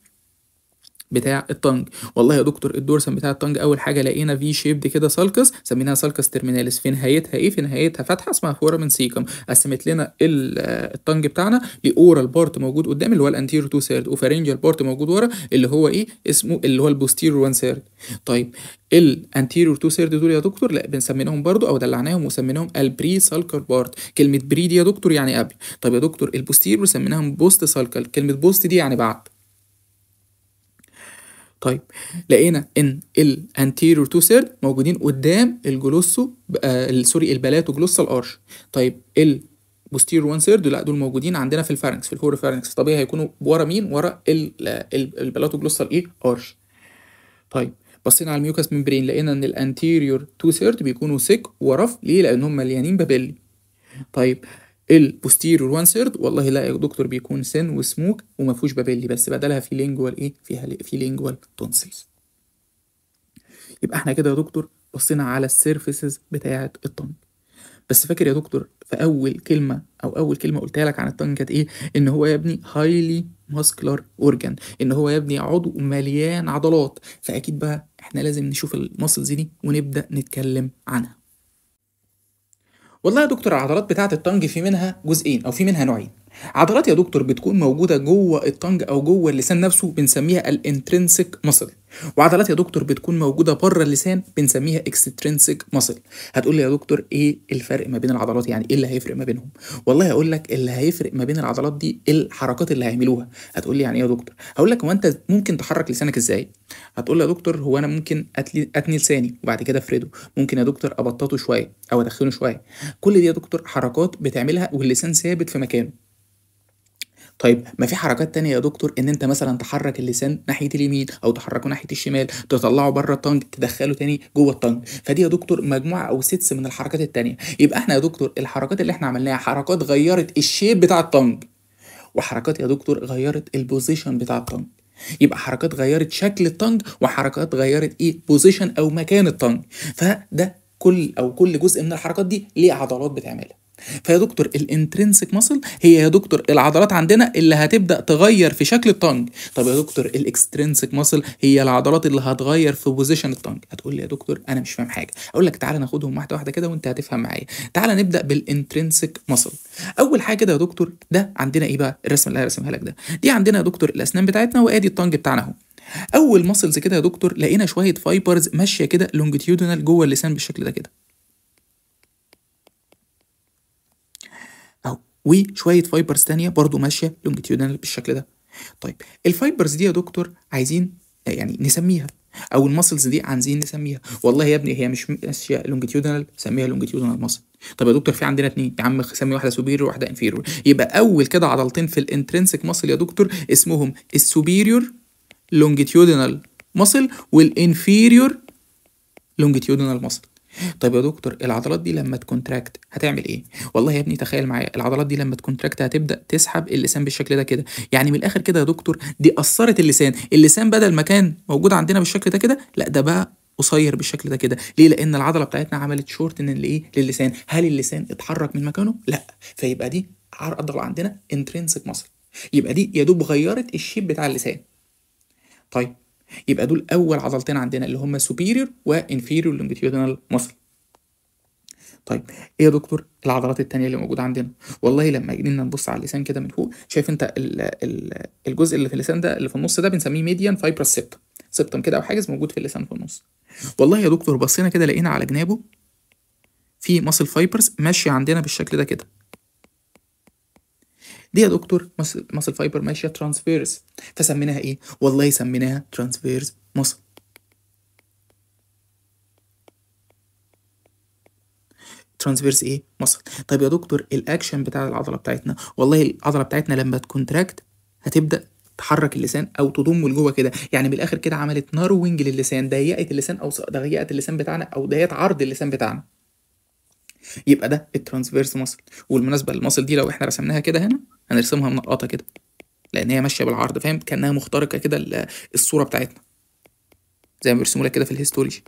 بتاع الطنج والله يا دكتور الدورسم بتاع الطنج اول حاجه لقينا في شيب كده سالكس سميناها سالكس ترمينالس في نهايتها ايه في نهايتها فتحه اسمها من سيكم قسمت لنا الطنج بتاعنا لاورال بارت موجود قدام اللي هو الانتيرو تو سيرد وفارنجال بارت موجود ورا اللي هو ايه اسمه اللي هو البوستيرو وان سيرد طيب الانتيرو تو سيرد دول يا دكتور لا بنسميناهم برضو او دلعناهم وسميناهم البري سالكر بارت كلمه بري دي يا دكتور يعني قبل طب يا دكتور البوستيرور سميناهم بوست سالكر كلمه بوست دي يعني بعد طيب لقينا ان الانتيريور تو ثيرد موجودين قدام الجلوسو آه سوري البلاتو جلوسا الارش طيب البوستيريور وان ثيرد لا دول موجودين عندنا في الفارنكس في الفور فارنكس طبيعي هيكونوا ورا مين ورا آه، البلاتو جلوسا الايه ارش طيب بصينا على الميوكاس ممبرين لقينا ان الانتيريور تو ثيرد بيكونوا سيك ورف ليه لانهم مليانين بابيلي طيب البوستيريور وان سيرد والله لا يا دكتور بيكون سن وسموك وما فيهوش بابيلي بس بدلها في لينجوال ايه فيها في لينجوال تونسيلز يبقى احنا كده يا دكتور بصينا على السيرفيسز بتاعه الطن بس فاكر يا دكتور في اول كلمه او اول كلمه قلتها لك عن الطن كانت ايه ان هو يا ابني هايلي ماسكلر اورجان ان هو يا ابني عضو مليان عضلات فاكيد بقى احنا لازم نشوف الماسلز دي ونبدا نتكلم عنها والله يا دكتور العضلات بتاعة الطنج في منها جزئين أو في منها نوعين عضلات يا دكتور بتكون موجودة جوه الطنج أو جوه اللسان نفسه بنسميها الانترنسك ماسل وعضلات يا دكتور بتكون موجودة بره اللسان بنسميها اكسترنسك ماسل هتقول لي يا دكتور إيه الفرق ما بين العضلات يعني إيه اللي هيفرق ما بينهم والله هقول لك اللي هيفرق ما بين العضلات دي الحركات اللي هيعملوها هتقول لي يعني إيه يا دكتور هقول لك هو أنت ممكن تحرك لسانك إزاي هتقول لي يا دكتور هو أنا ممكن أتني لساني وبعد كده أفرده ممكن يا دكتور أبططه شوية أو ادخنه شوية كل دي يا دكتور حركات بتعملها واللسان ثابت في مكانه طيب ما في حركات تانية يا دكتور ان انت مثلا تحرك اللسان ناحيه اليمين او تحركه ناحيه الشمال تطلعه بره الطنج تدخله تاني جوه الطنج فدي يا دكتور مجموعه او سيتس من الحركات التانية يبقى احنا يا دكتور الحركات اللي احنا عملناها حركات غيرت الشيب بتاع الطنج وحركات يا دكتور غيرت البوزيشن بتاع الطنج يبقى حركات غيرت شكل الطنج وحركات غيرت ايه بوزيشن او مكان الطنج فده كل او كل جزء من الحركات دي ليه عضلات بتعملها فيا دكتور الانترنسك ماسل هي يا دكتور العضلات عندنا اللي هتبدا تغير في شكل الطنج طب يا دكتور الاكسترنسك ماسل هي العضلات اللي هتغير في بوزيشن الطنج هتقول لي يا دكتور انا مش فاهم حاجه اقول لك تعالى ناخدهم واحده واحده كده وانت هتفهم معايا تعالى نبدا بالانترنسك ماسل اول حاجه كده يا دكتور ده عندنا ايه بقى الرسم اللي هرسمها لك ده دي عندنا يا دكتور الاسنان بتاعتنا وادي الطنج بتاعنا اهو اول ماسلز كده يا دكتور لقينا شويه فايبرز ماشيه كده لونجيتيودنال جوه اللسان بالشكل ده كده وشويه فايبرز تانية برضو ماشيه لونجيتيودنال بالشكل ده طيب الفايبرز دي يا دكتور عايزين يعني نسميها او الماسلز دي عايزين نسميها والله يا ابني هي مش ماشيه لونجيتيودنال سميها لونجيتيودنال ماسل طب يا دكتور في عندنا اتنين يا عم سمي واحده سوبيريور وواحده انفيريور يبقى اول كده عضلتين في الانترنسك ماسل يا دكتور اسمهم السوبيريور لونجيتيودنال ماسل والانفيريور لونجيتيودنال ماسل طيب يا دكتور العضلات دي لما تكونتراكت هتعمل ايه والله يا ابني تخيل معايا العضلات دي لما تكونتراكت هتبدا تسحب اللسان بالشكل ده كده يعني من الاخر كده يا دكتور دي قصرت اللسان اللسان بدل ما كان موجود عندنا بالشكل ده كده لا ده بقى قصير بالشكل ده كده ليه لان العضله بتاعتنا عملت شورتنج لايه للسان هل اللسان اتحرك من مكانه لا فيبقى دي عضله عندنا انترنسك مصر يبقى دي يا دوب غيرت الشيب بتاع اللسان طيب يبقى دول اول عضلتين عندنا اللي هم superior و inferior longitudinal muscle طيب ايه يا دكتور العضلات التانية اللي موجودة عندنا والله لما جينا نبص على اللسان كده من فوق شايف انت الـ الـ الجزء اللي في اللسان ده اللي في النص ده بنسميه ميديان فايبرس سيبتم سيبتم كده او حاجز موجود في اللسان في النص والله يا دكتور بصينا كده لقينا على جنابه في ماسل فايبرز ماشية عندنا بالشكل ده كده دي يا دكتور ماسل فايبر ماشيه ترانسفيرس فسميناها ايه والله سميناها ترانسفيرس ماسل ترانسفيرس ايه ماسل طيب يا دكتور الاكشن بتاع العضله بتاعتنا والله العضله بتاعتنا لما تكونتراكت هتبدا تحرك اللسان او تضمه لجوه كده يعني بالاخر كده عملت ناروينج للسان ضيقت اللسان او ضيقت اللسان بتاعنا او ضيقت عرض اللسان بتاعنا يبقى ده الترانسفيرس ماسل والمناسبه الماسل دي لو احنا رسمناها كده هنا هنرسمها منقطه كده لان هي ماشيه بالعرض فاهم كانها مخترقه كده الصوره بتاعتنا زي ما بيرسموا لك كده في الهيستولوجي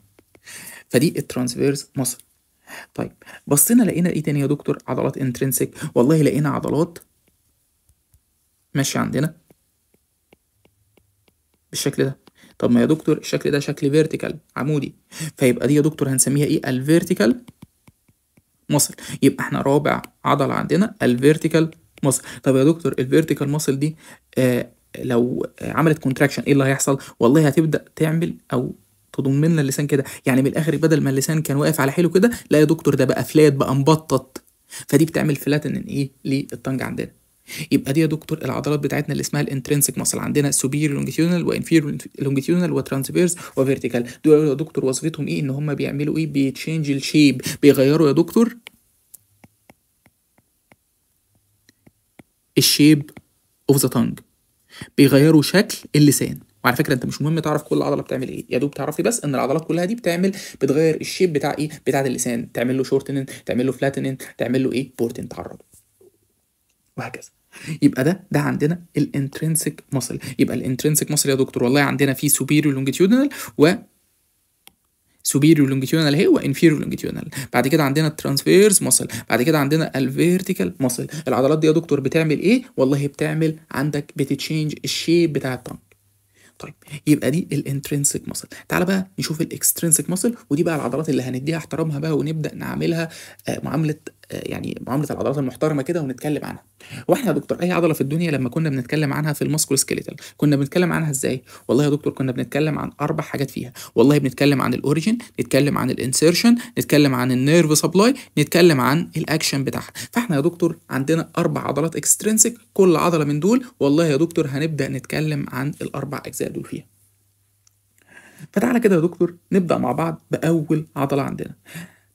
فدي الترانسفيرس مصر طيب بصينا لقينا ايه تاني يا دكتور عضلات انترنسك والله لقينا عضلات ماشيه عندنا بالشكل ده طب ما يا دكتور الشكل ده شكل فيرتيكال عمودي فيبقى دي يا دكتور هنسميها ايه الفيرتيكال مصل يبقى احنا رابع عضله عندنا الفيرتيكال مصر طب يا دكتور الفيرتيكال مصل دي آه لو عملت كونتراكشن ايه اللي هيحصل والله هتبدا تعمل او تضم لنا اللسان كده يعني من الاخر بدل ما اللسان كان واقف على حيله كده لا يا دكتور ده بقى فلات بقى مبطط فدي بتعمل فلاتنين ايه للطنج عندنا يبقى دي يا دكتور العضلات بتاعتنا اللي اسمها الانترنسك مصل عندنا سوبير لونجيتيونال وانفير لونجيتيونال وترانسفيرس وفيرتيكال دول يا دكتور وظيفتهم ايه ان هم بيعملوا ايه بيتشينج الشيب بيغيروا يا دكتور الشيب اوف ذا تانج بيغيروا شكل اللسان وعلى فكره انت مش مهم تعرف كل عضله بتعمل ايه يا دوب تعرفي بس ان العضلات كلها دي بتعمل بتغير الشيب بتاع ايه بتاع اللسان تعمل له شورتنين تعمل له فلاتنين تعمل له ايه بورتن تعرضه وهكذا يبقى ده ده عندنا الانترنسك مصل يبقى الانترنسك مصل يا دكتور والله عندنا فيه سوبيريو لونجيتيودنال و superior longitudinal هي وانفيريور longitudinal بعد كده عندنا الترانسفيرس muscle بعد كده عندنا الفيرتيكال muscle العضلات دي يا دكتور بتعمل ايه والله بتعمل عندك بتتشينج الشيب بتاع التانك طيب يبقى دي الانترنسك ماسل تعال بقى نشوف الاكسترنسك ماسل ودي بقى العضلات اللي هنديها احترامها بقى ونبدا نعملها آه، معامله يعني معامله العضلات المحترمه كده ونتكلم عنها واحنا يا دكتور اي عضله في الدنيا لما كنا بنتكلم عنها في الماسكول سكيليتال كنا بنتكلم عنها ازاي والله يا دكتور كنا بنتكلم عن اربع حاجات فيها والله بنتكلم عن الاوريجن نتكلم عن الانسيرشن نتكلم عن النيرف سبلاي نتكلم عن الاكشن بتاعها فاحنا يا دكتور عندنا اربع عضلات اكسترنسك كل عضله من دول والله يا دكتور هنبدا نتكلم عن الاربع اجزاء دول فيها فتعالى كده يا دكتور نبدا مع بعض باول عضله عندنا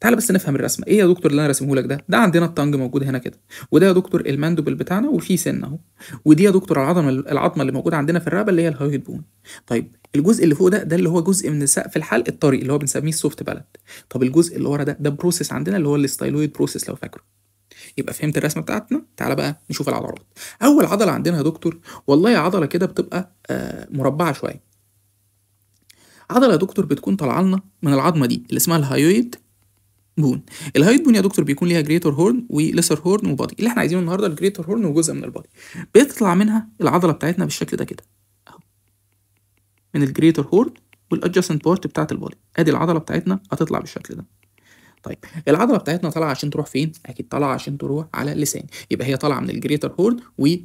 تعال بس نفهم الرسمه ايه يا دكتور اللي انا راسمه لك ده ده عندنا الطنج موجود هنا كده وده يا دكتور المندبل بتاعنا وفيه سن اهو ودي يا دكتور العظمه العظمه اللي موجوده عندنا في الرقبه اللي هي الهايد بون طيب الجزء اللي فوق ده ده اللي هو جزء من سقف الحلق الطري اللي هو بنسميه السوفت بلد طب الجزء اللي ورا ده ده بروسيس عندنا اللي هو الستايلويد بروسيس لو فاكره يبقى فهمت الرسمه بتاعتنا تعال بقى نشوف العضلات اول عضله عندنا يا دكتور والله عضله كده بتبقى آه، مربعه شويه عضله يا دكتور بتكون طالعه لنا من العظمه دي اللي اسمها الهايويد بون الهايت بون يا دكتور بيكون ليها جريتر هورن وليسر هورن وبادي اللي احنا عايزينه النهارده الجريتر هورن وجزء من البادي بيطلع منها العضله بتاعتنا بالشكل ده كده اهو من الجريتر هورن والادجاسنت بارت بتاعه البادي ادي العضله بتاعتنا هتطلع بالشكل ده طيب العضله بتاعتنا طالعه عشان تروح فين اكيد طالعه عشان تروح على اللسان يبقى هي طالعه من الجريتر هورن آه،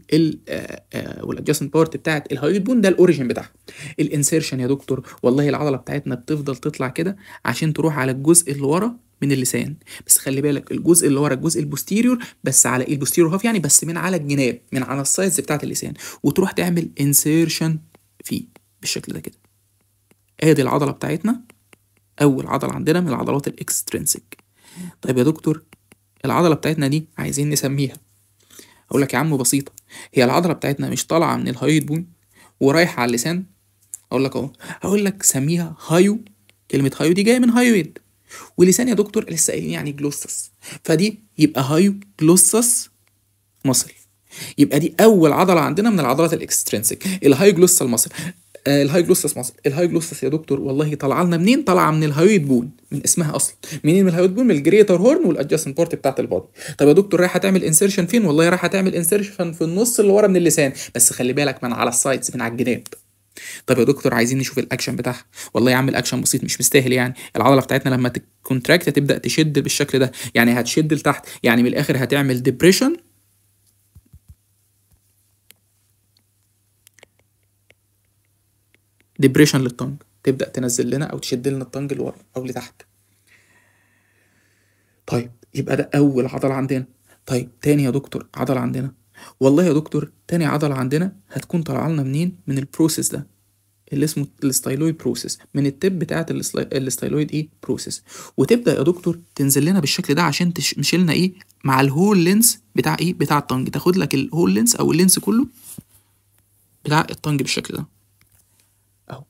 آه، وال والادجاسنت بارت بتاعه الهايد بون ده الاوريجن بتاعها الانسيرشن يا دكتور والله العضله بتاعتنا بتفضل تطلع كده عشان تروح على الجزء اللي ورا من اللسان بس خلي بالك الجزء اللي ورا الجزء البوستيريور بس على إيه؟ البوستيريور هاف يعني بس من على الجناب من على السايز بتاعت اللسان وتروح تعمل انسيرشن فيه بالشكل ده كده ادي العضله بتاعتنا اول عضله عندنا من العضلات الاكسترنسك طيب يا دكتور العضله بتاعتنا دي عايزين نسميها اقول لك يا عم بسيطه هي العضله بتاعتنا مش طالعه من الهايد بون ورايحه على اللسان اقول لك اهو هقول لك سميها هايو كلمه هايو دي جايه من هايويد ولسان يا دكتور لسه قايلين يعني جلوسس فدي يبقى هايو جلوسس مصل يبقى دي اول عضله عندنا من العضلات الاكسترنسك الهاي جلوسس مصل مصر آه، جلوسس يا دكتور والله طالعه لنا منين طالعه من الهايويد بون من اسمها اصلا منين من الهايويد بون من الجريتر هورن والادجاسن بورت بتاعه البادي طب يا دكتور رايحه تعمل انسيرشن فين والله رايحه تعمل انسيرشن في النص اللي ورا من اللسان بس خلي بالك من على السايدز من على الجناب طب يا دكتور عايزين نشوف الاكشن بتاعها والله يا عم الاكشن بسيط مش مستاهل يعني العضله بتاعتنا لما تكونتراكت هتبدا تشد بالشكل ده يعني هتشد لتحت يعني من الاخر هتعمل ديبريشن ديبريشن للطنج تبدا تنزل لنا او تشد لنا الطنج لورا او لتحت طيب يبقى ده اول عضله عندنا طيب تاني يا دكتور عضله عندنا والله يا دكتور تاني عضلة عندنا هتكون طالعة لنا منين من البروسيس ده اللي اسمه الستايلويد بروسيس من التب بتاعه الستايلويد ايه بروسيس وتبدا يا دكتور تنزل لنا بالشكل ده عشان تشيل لنا ايه مع الهول لينس بتاع ايه بتاع الطنج تاخد لك الهول لينس او اللينس كله بتاع الطنج بالشكل ده اهو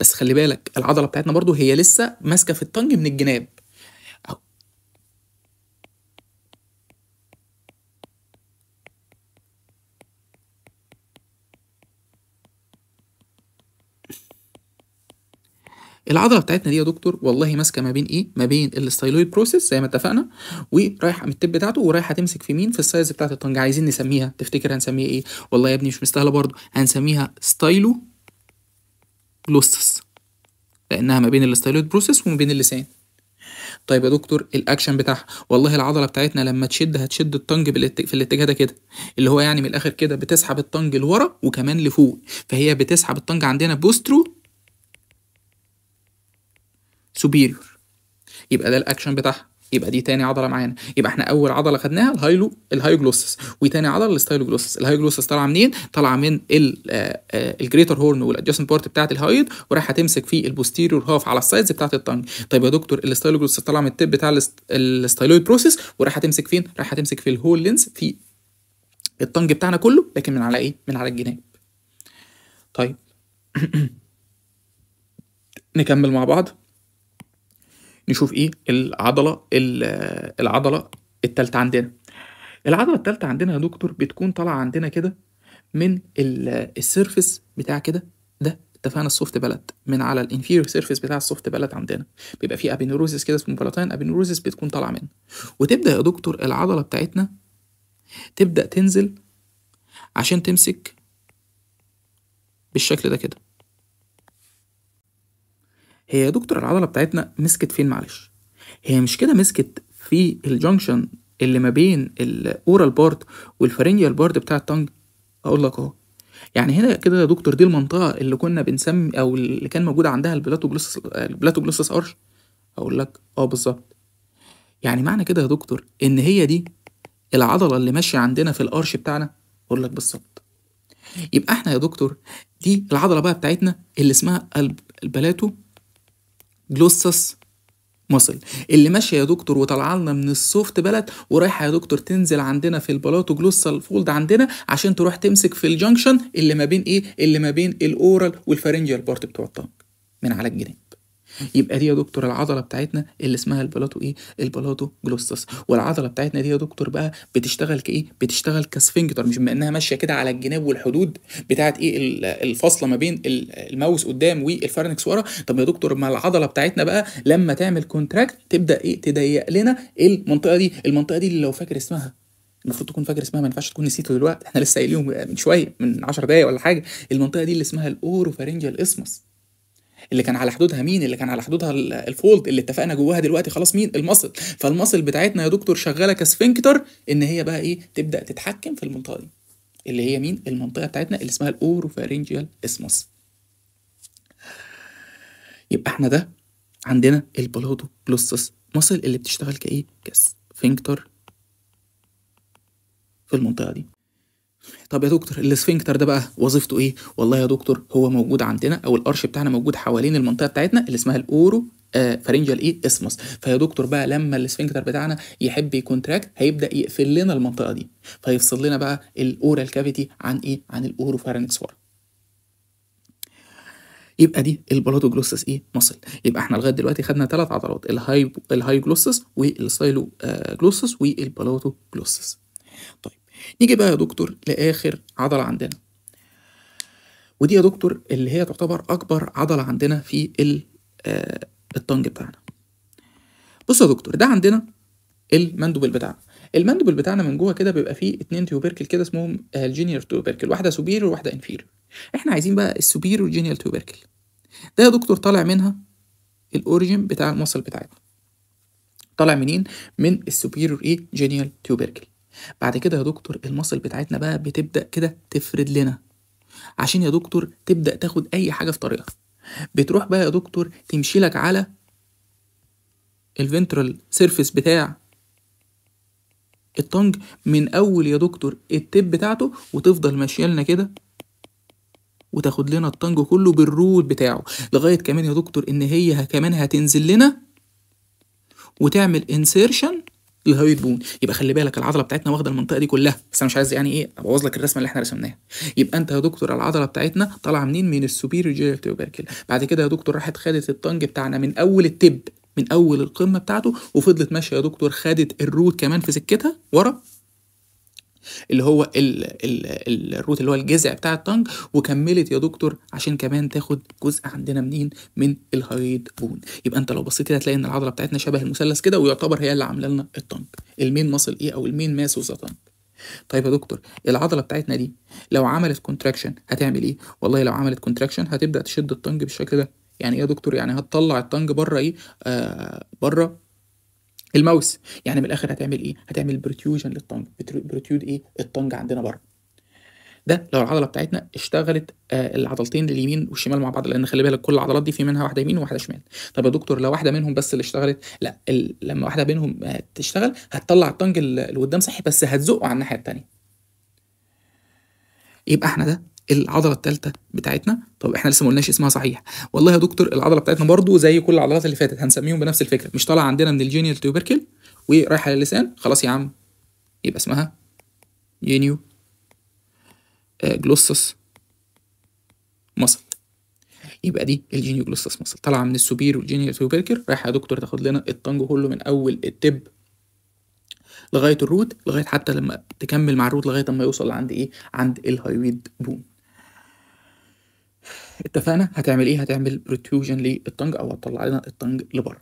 بس خلي بالك العضله بتاعتنا برضو هي لسه ماسكه في الطنج من الجناب العضله بتاعتنا دي يا دكتور والله ماسكه ما بين ايه ما بين الاستايلويد بروسيس زي ما اتفقنا ورايحه من التب بتاعته ورايحه تمسك في مين في السايز بتاعت الطنجه عايزين نسميها تفتكر هنسميها ايه والله يا ابني مش مستاهله برضو هنسميها ستايلو جلوستس لانها ما بين الاستايلويد بروسيس وما بين اللسان طيب يا دكتور الاكشن بتاعها والله العضله بتاعتنا لما تشد هتشد الطنج في الاتجاه ده كده اللي هو يعني من الاخر كده بتسحب الطنج لورا وكمان لفوق فهي بتسحب الطنج عندنا بوسترو سوبيريور يبقى ده الاكشن بتاعها يبقى دي تاني عضله معانا يبقى احنا اول عضله خدناها الهايلو الهايوجلوسس وتاني عضله الستايلوجلوسس الهايجلوسس طالعه منين طالعه من آه، آه، الجريتر هورن والادجسنت بارت بتاعه الهايد ورايحه تمسك في البوستيريور هاف على السايدز بتاعه الطنج طيب يا دكتور الستايلوجلوسس طالعه من التب بتاع الستايلويد بروسيس ورايحه تمسك فين رايحه تمسك في الهول لينس في الطنج بتاعنا كله لكن من على ايه من على الجناب طيب نكمل مع بعض نشوف ايه العضله العضله الثالثه عندنا العضله الثالثه عندنا يا دكتور بتكون طالعه عندنا كده من السيرفيس بتاع كده ده اتفقنا السوفت بلد من على الانفيريور سيرفيس بتاع السوفت بلد عندنا بيبقى فيه ابينوروزيس كده اسمه بلاتين ابينوروزيس بتكون طالعه منه وتبدا يا دكتور العضله بتاعتنا تبدا تنزل عشان تمسك بالشكل ده كده هي يا دكتور العضله بتاعتنا مسكت فين معلش هي مش كده مسكت في الجنكشن اللي ما بين الاورال بارت والفارنجيال بارت بتاع التنج اقول لك اهو يعني هنا كده يا دكتور دي المنطقه اللي كنا بنسمي او اللي كان موجود عندها البلاتو جلوسس ارش اقول لك اه بالظبط يعني معنى كده يا دكتور ان هي دي العضله اللي ماشيه عندنا في الارش بتاعنا اقول لك بالظبط يبقى احنا يا دكتور دي العضله بقى بتاعتنا اللي اسمها البلاتو جلوسس مصل اللي ماشيه يا دكتور وطالعه لنا من السوفت بلد ورايحه يا دكتور تنزل عندنا في البلاطو جلوسال فولد عندنا عشان تروح تمسك في الجنكشن اللي ما بين ايه اللي ما بين الاورال والفارنجيال بارت بتوع الطنج من على الجنين يبقى دي يا دكتور العضله بتاعتنا اللي اسمها البلاطو ايه البلاطو جلوستس والعضله بتاعتنا دي يا دكتور بقى بتشتغل كايه بتشتغل كسفنجتر مش بما انها ماشيه كده على الجناب والحدود بتاعت ايه الفاصله ما بين الماوس قدام والفرنكس ورا طب يا دكتور ما العضله بتاعتنا بقى لما تعمل كونتراكت تبدا ايه تضيق لنا المنطقه دي المنطقه دي اللي لو فاكر اسمها المفروض تكون فاكر اسمها ما ينفعش تكون نسيته دلوقتي احنا لسه قايلينهم من شويه من 10 دقايق ولا حاجه المنطقه دي اللي اسمها الاوروفارنجال اسمس اللي كان على حدودها مين اللي كان على حدودها الفولد اللي اتفقنا جواها دلوقتي خلاص مين المصل فالمصل بتاعتنا يا دكتور شغاله كسفنكتر ان هي بقى ايه تبدا تتحكم في المنطقه دي اللي هي مين المنطقه بتاعتنا اللي اسمها الاوروفارينجيال اسموس يبقى احنا ده عندنا البلوتو بلوسس مصل اللي بتشتغل كايه كسفنكتر في المنطقه دي طب يا دكتور الاسفنكتر ده بقى وظيفته ايه والله يا دكتور هو موجود عندنا او القرش بتاعنا موجود حوالين المنطقه بتاعتنا اللي اسمها الاورو آه فارنجال ايه اسمس فيا دكتور بقى لما الاسفنكتر بتاعنا يحب يكونتراكت هيبدا يقفل لنا المنطقه دي فيفصل لنا بقى الاورال كافيتي عن ايه عن الاورو فارنكس وار يبقى دي البلاتوجلوسس ايه مصل يبقى احنا لغايه دلوقتي خدنا ثلاث عضلات الهاي الهاي جلوسس والسايلو والبلاتو جلوسس والبلاتوجلوسس نيجي بقى يا دكتور لاخر عضله عندنا ودي يا دكتور اللي هي تعتبر اكبر عضله عندنا في الطنج آه، بتاعنا بص يا دكتور ده عندنا المندبل بتاعنا المندبل بتاعنا من جوه كده بيبقى فيه اتنين تيوبركل كده اسمهم آه، الجينيور تيوبركل واحده سوبير وواحده انفير احنا عايزين بقى السوبيريور والجينيال تيوبركل ده يا دكتور طالع منها الاوريجن بتاع المصل بتاعتنا طالع منين من السوبيريور ايه جينيال تيوبركل بعد كده يا دكتور المصل بتاعتنا بقى بتبدا كده تفرد لنا عشان يا دكتور تبدا تاخد اي حاجه في طريقها بتروح بقى يا دكتور تمشي لك على الفنترال سيرفيس بتاع التنج من اول يا دكتور التب بتاعته وتفضل ماشيه لنا كده وتاخد لنا التنج كله بالرول بتاعه لغايه كمان يا دكتور ان هي كمان هتنزل لنا وتعمل انسيرشن بون يبقى خلي بالك العضله بتاعتنا واخده المنطقه دي كلها بس انا مش عايز يعني ايه ابوظ لك الرسمه اللي احنا رسمناها يبقى انت يا دكتور العضله بتاعتنا طالعه منين من السوبيريور جيرال تيوبركل بعد كده يا دكتور راحت خدت الطنج بتاعنا من اول التب من اول القمه بتاعته وفضلت ماشيه يا دكتور خدت الروت كمان في سكتها ورا اللي هو الـ الـ الروت اللي هو الجذع بتاع التنج وكملت يا دكتور عشان كمان تاخد جزء عندنا منين من الهايد بون يبقى انت لو بصيت كده هتلاقي ان العضله بتاعتنا شبه المثلث كده ويعتبر هي اللي عامله لنا التنج المين ماسل ايه او المين ماس اوف طيب يا دكتور العضله بتاعتنا دي لو عملت كونتراكشن هتعمل ايه والله لو عملت كونتراكشن هتبدا تشد التنج بالشكل ده يعني ايه يا دكتور يعني هتطلع التنج بره ايه آه بره الماوس يعني من الاخر هتعمل ايه هتعمل بروتيوجن للطنج بروتيود ايه الطنج عندنا بره ده لو العضله بتاعتنا اشتغلت آه العضلتين اليمين والشمال مع بعض لان خلي بالك كل العضلات دي في منها واحده يمين وواحده شمال طب يا دكتور لو واحده منهم بس اللي اشتغلت لا ال... لما واحده منهم آه، تشتغل هتطلع الطنج اللي قدام صحي بس هتزقه على الناحيه الثانيه يبقى احنا ده العضله الثالثه بتاعتنا طب احنا لسه ما قلناش اسمها صحيح والله يا دكتور العضله بتاعتنا برضو زي كل العضلات اللي فاتت هنسميهم بنفس الفكره مش طالعه عندنا من الجينيال تيوبركل ورايحه للسان خلاص يا عم يبقى اسمها جينيو جلوسس مصل يبقى دي الجينيو جلوسس مصل طالعه من السوبير والجينيال تيوبركل رايحه يا دكتور تاخد لنا الطنج كله من اول التب لغايه الروت لغايه حتى لما تكمل مع الروت لغايه اما يوصل عند ايه عند الهايويد بون اتفقنا هتعمل ايه هتعمل بروتيوجن للطنج او هتطلع لنا الطنج لبره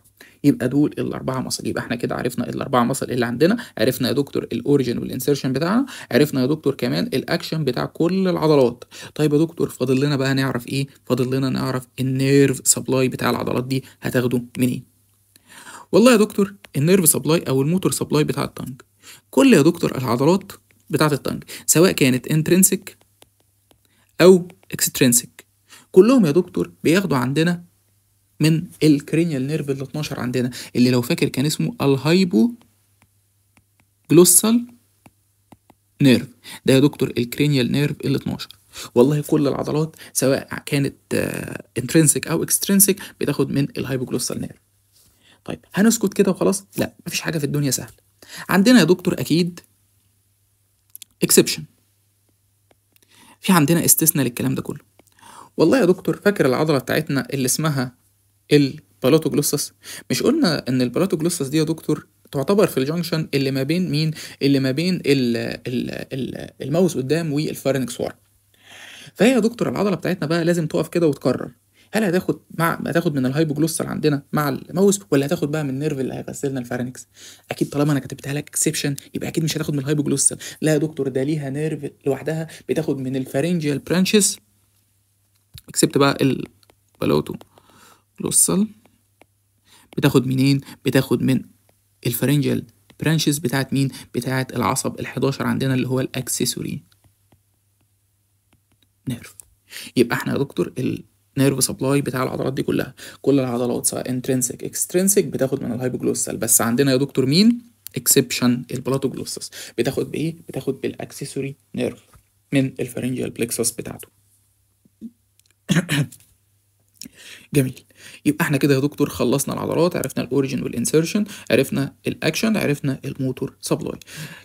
يبقى دول الاربعه مصل يبقى احنا كده عرفنا الاربعه مصل اللي عندنا عرفنا يا دكتور الاوريجن والانسيرشن بتاعنا عرفنا يا دكتور كمان الاكشن بتاع كل العضلات طيب يا دكتور فاضل لنا بقى نعرف ايه فاضل لنا نعرف النيرف سبلاي بتاع العضلات دي هتاخده منين والله يا دكتور النيرف سبلاي او الموتور سبلاي بتاع الطنج كل يا دكتور العضلات بتاعه الطنج سواء كانت انترنسك او اكسترنسك كلهم يا دكتور بياخدوا عندنا من الكرينيال نيرف ال 12 عندنا اللي لو فاكر كان اسمه الهايبو جلوسال نيرف ده يا دكتور الكرينيال نيرف ال 12 والله كل العضلات سواء كانت انترنسك آه، او اكسترنسك بتاخد من الهايبوجلوسال نيرف طيب هنسكت كده وخلاص لا مفيش حاجه في الدنيا سهله عندنا يا دكتور اكيد اكسبشن في عندنا استثناء للكلام ده كله والله يا دكتور فاكر العضله بتاعتنا اللي اسمها البالاتوجلوسس مش قلنا ان البالاتوجلوسس دي يا دكتور تعتبر في الجنكشن اللي ما بين مين اللي ما بين الـ الـ الـ الماوس قدام والفارنكس ورا فهي يا دكتور العضله بتاعتنا بقى لازم تقف كده وتكرر هل هتاخد مع هتاخد من الهايبوجلوس اللي عندنا مع الماوس ولا هتاخد بقى من النيرف اللي هيغسلنا الفارنكس اكيد طالما انا كتبتها لك اكسبشن يبقى اكيد مش هتاخد من الهايبوجلوس لا يا دكتور ده ليها نيرف لوحدها بتاخد من الفارنجيال برانشز كسبت بقى البلوتو جلوسال بتاخد منين بتاخد من الفرنجل برانشز بتاعت مين بتاعت العصب ال11 عندنا اللي هو الاكسسوري نيرف يبقى احنا يا دكتور نيرف سبلاي بتاع العضلات دي كلها كل العضلات سواء انترنسك اكسترنسك بتاخد من الهايبوجلوسال بس عندنا يا دكتور مين اكسبشن البلاتوجلوسس بتاخد بايه بتاخد بالاكسسوري نيرف من الفرنجيال بلكسس بتاعته جميل يبقى احنا كده يا دكتور خلصنا العضلات عرفنا الاوريجن والانسيرشن عرفنا الاكشن عرفنا الموتور سبلاي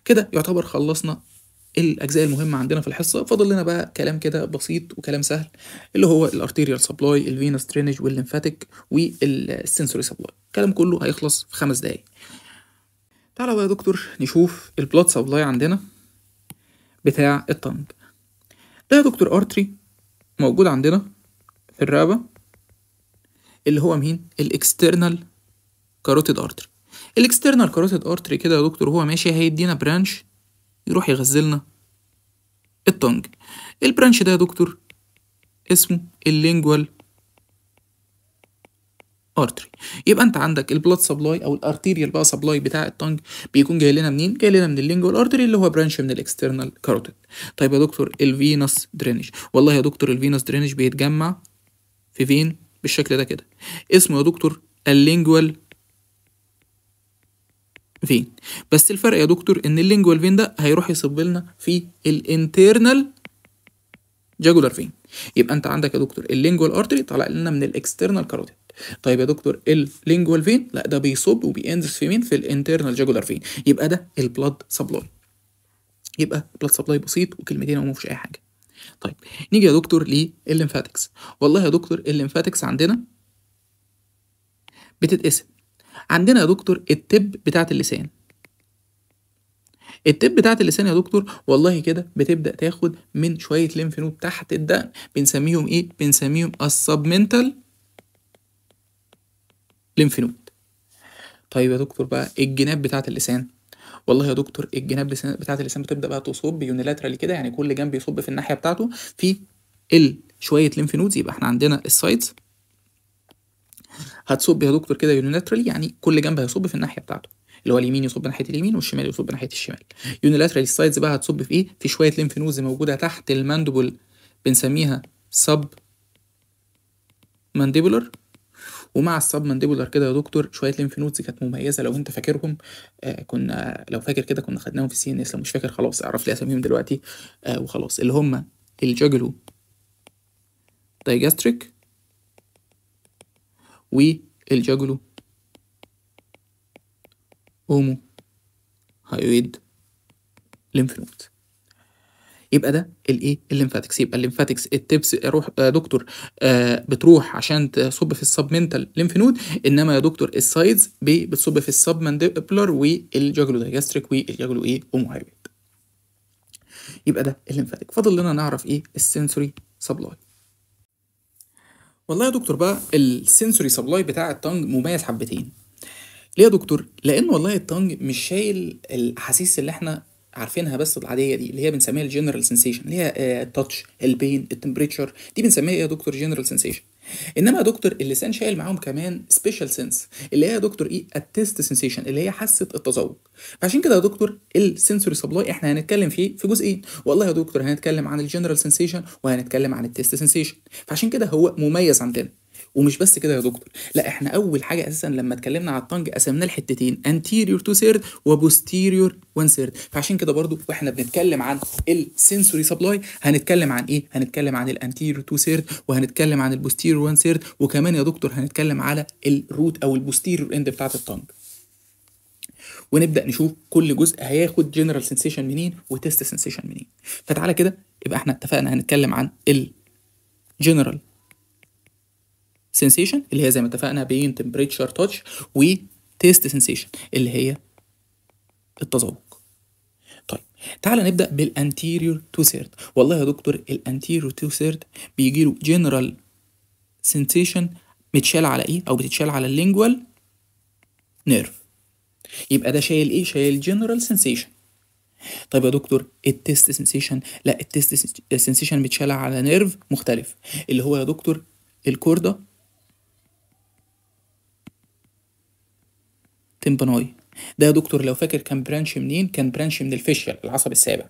كده يعتبر خلصنا الاجزاء المهمه عندنا في الحصه فاضل لنا بقى كلام كده بسيط وكلام سهل اللي هو الارتيريال سبلاي الفينوس درينج والليمفاتيك والسنسوري سبلاي الكلام كله هيخلص في خمس دقايق تعالى بقى يا دكتور نشوف البلوت سبلاي عندنا بتاع الطنج ده يا دكتور ارتري موجود عندنا في الرقبة اللي هو مين؟ الاكسترنال كاروتيد ارتري الاكسترنال كاروتيد ارتري كده يا دكتور هو ماشي هيدينا برانش يروح يغزلنا التونج البرانش ده يا دكتور اسمه اللينجوال ارتري يبقى انت عندك البلاد سبلاي او الارتيريال بقى سبلاي بتاع التانج بيكون جاي لنا منين جاي لنا من اللينجوال ارتري اللي هو برانش من الاكسترنال كاروتيد طيب يا دكتور الفينوس درينج والله يا دكتور الفينوس درينج بيتجمع في فين بالشكل ده كده اسمه يا دكتور اللينجوال فين بس الفرق يا دكتور ان اللينجوال فين ده هيروح يصب لنا في الانترنال جاجولار فين يبقى انت عندك يا دكتور اللينجوال ارتري طالع لنا من الاكسترنال كاروتيد طيب يا دكتور اللينجوال فين لا ده بيصب وبينزف في مين في الانترنال جاجولار فين يبقى ده البلاد سبلاي يبقى بلاد سبلاي بسيط وكلمتين وما فيش اي حاجه طيب نيجي يا دكتور للليمفاتكس والله يا دكتور الليمفاتكس عندنا بتتقسم عندنا يا دكتور التب بتاعت اللسان التب بتاعت اللسان يا دكتور والله كده بتبدا تاخد من شويه ليمف نود تحت الدقن بنسميهم ايه بنسميهم السبمنتال ليمف نود طيب يا دكتور بقى إيه الجناب بتاعه اللسان والله يا دكتور إيه الجناب بتاعه اللسان بتبدا بقى تصب يونيلاترالي كده يعني كل جنب يصب في الناحيه بتاعته في ال شويه ليمف نودز يبقى احنا عندنا السايدز هتصب يا دكتور كده يونيلاترالي يعني كل جنب هيصب في الناحيه بتاعته اللي هو اليمين يصب ناحيه اليمين والشمال يصب ناحيه الشمال يونيلاترالي السايدز بقى هتصب في ايه في شويه ليمف نودز موجوده تحت المندبل بنسميها سب مانديبولر ومع السب مانديبولار كده يا دكتور شويه لينف نودز كانت مميزه لو انت فاكرهم آه كنا لو فاكر كده كنا خدناهم في سي ان اس لو مش فاكر خلاص اعرف لي اساميهم دلوقتي آه وخلاص اللي هم الجاجلو دايجاستريك والجاجلو هومو هايويد لينف نودز يبقى ده الايه الليمفاتكس يبقى الليمفاتكس التبس روح آه، دكتور آه، بتروح عشان تصب في السبمنتال ليمف نود انما يا دكتور السايدز بتصب في السبمنديبلر والجاجلو دايجستريك والجاجلو ايه اومهايبيد يبقى ده الليمفاتيك فاضل لنا نعرف ايه السنسوري سبلاي والله يا دكتور بقى السنسوري سبلاي بتاع التانج مميز حبتين ليه يا دكتور لان والله التانج مش شايل الاحاسيس اللي احنا عارفينها بس العاديه دي اللي هي بنسميها الجنرال سنسيشن اللي هي التاتش البين التمبريتشر دي بنسميها إيه يا دكتور جنرال سنسيشن انما يا دكتور اللسان شايل معاهم كمان سبيشال سنس اللي هي يا دكتور ايه التست سنسيشن اللي هي حاسه التذوق فعشان كده يا دكتور السنسوري سبلاي احنا هنتكلم فيه في جزئين والله يا دكتور هنتكلم عن الجنرال سنسيشن وهنتكلم عن التست سنسيشن فعشان كده هو مميز عندنا ومش بس كده يا دكتور لا احنا اول حاجه اساسا لما اتكلمنا على الطنج قسمناه لحتتين انتيريور تو و وبوستيريور 1 سيرد فعشان كده برضو واحنا بنتكلم عن السنسوري سبلاي هنتكلم عن ايه هنتكلم عن الانتيريور تو ثيرد وهنتكلم عن البوستيريور 1 ثيرد وكمان يا دكتور هنتكلم على الروت او البوستيريور اند بتاعه الطنج ونبدا نشوف كل جزء هياخد جنرال سنسيشن منين وتيست سنسيشن منين فتعالى كده يبقى احنا اتفقنا هنتكلم عن الجنرال سنسيشن اللي هي زي ما اتفقنا بين تمبريتشر تاتش وتيست سنسيشن اللي هي التذوق طيب تعال نبدا بالانتيريور تو ثيرد والله يا دكتور الانتيريور تو ثيرد بيجي له جنرال سنسيشن متشال على ايه او بتتشال على اللينجوال نيرف يبقى ده شايل ايه شايل جنرال سنسيشن طيب يا دكتور التست سنسيشن لا التست سنسيشن متشال على نيرف مختلف اللي هو يا دكتور الكوردة تمبناي ده يا دكتور لو فاكر كان برانش منين كان برانش من الفيشيال العصب السابع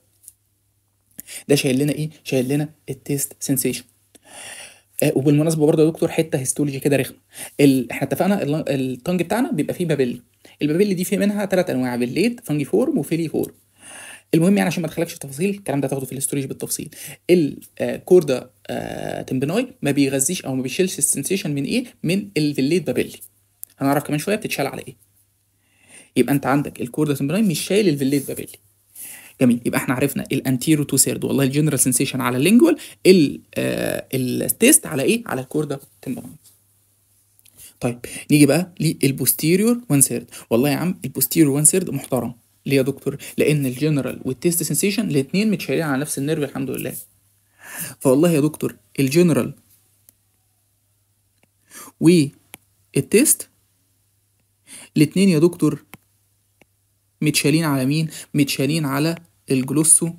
ده شايل لنا ايه شايل لنا التيست سنسيشن آه وبالمناسبه برضه يا دكتور حته هيستولوجي كده رخمه ال... احنا اتفقنا التنج بتاعنا بيبقى فيه بابيل البابيل دي فيه منها ثلاث انواع بالليد فانجي فورم وفيلي فورم المهم يعني عشان ما ادخلكش في تفاصيل الكلام ده تاخده في الاستوريج بالتفصيل الكوردا آه، آه، تمبناي ما بيغذيش او ما بيشيلش السنسيشن من ايه من الفيليت بابيلي هنعرف كمان شويه بتتشال على ايه يبقى انت عندك الكور ده مش شايل الفيليت بابيلي جميل يبقى احنا عرفنا الانتيرو تو سيرد والله الجنرال سنسيشن على اللينجوال التيست آه، على ايه على الكوردا ده تمبراين طيب نيجي بقى للبوستيريور وان سيرد والله يا عم البوستيريور وان سيرد محترم ليه يا دكتور لان الجنرال والتيست سنسيشن الاثنين متشايلين على نفس النيرف الحمد لله فوالله يا دكتور الجنرال والتيست الاثنين يا دكتور متشالين على مين متشالين على الجلوسو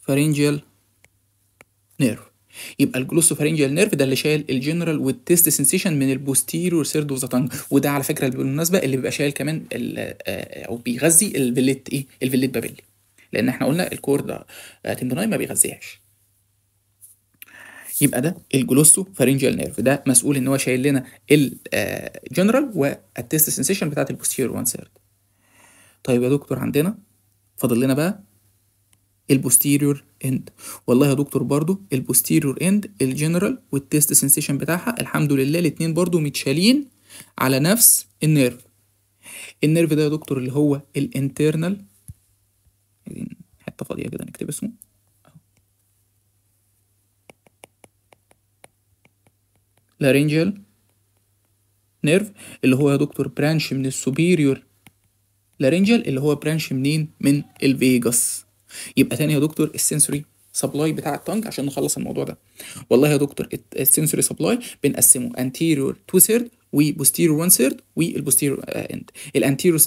فارينجيال نيرف يبقى الجلوسو فارينجيال نيرف ده اللي شايل الجنرال والتيست سنسيشن من البوستيريور سيردوزاتانج وده على فكره بالمناسبه اللي بيبقى شايل كمان آه، آه، او بيغذي الفيليت ايه الفيليت بابلي لان احنا قلنا الكور ده آه، تندوناي ما بيغذيهاش يبقى ده الجلوستو فارينجيال نيرف ده مسؤول ان هو شايل لنا الجنرال والتست سنسيشن بتاعت البوستيريور وان سيرد طيب يا دكتور عندنا فاضل لنا بقى البوستيريور اند والله يا دكتور برضو البوستيريور اند الجنرال والتست سنسيشن بتاعها الحمد لله الاتنين برضو متشالين على نفس النيرف النيرف ده يا دكتور اللي هو الانترنال حته فاضيه كده نكتب اسمه لارينجيال نيرف اللي هو يا دكتور برانش من السوبيريور لارينجيال اللي هو برانش منين من الفيجاس يبقى تاني يا دكتور السنسوري سبلاي بتاع التانج عشان نخلص الموضوع ده والله يا دكتور السنسوري سبلاي بنقسمه انتيريور تو ثيرد وبوستيريور 1 ثيرد والبوستيريور اند الانتيريور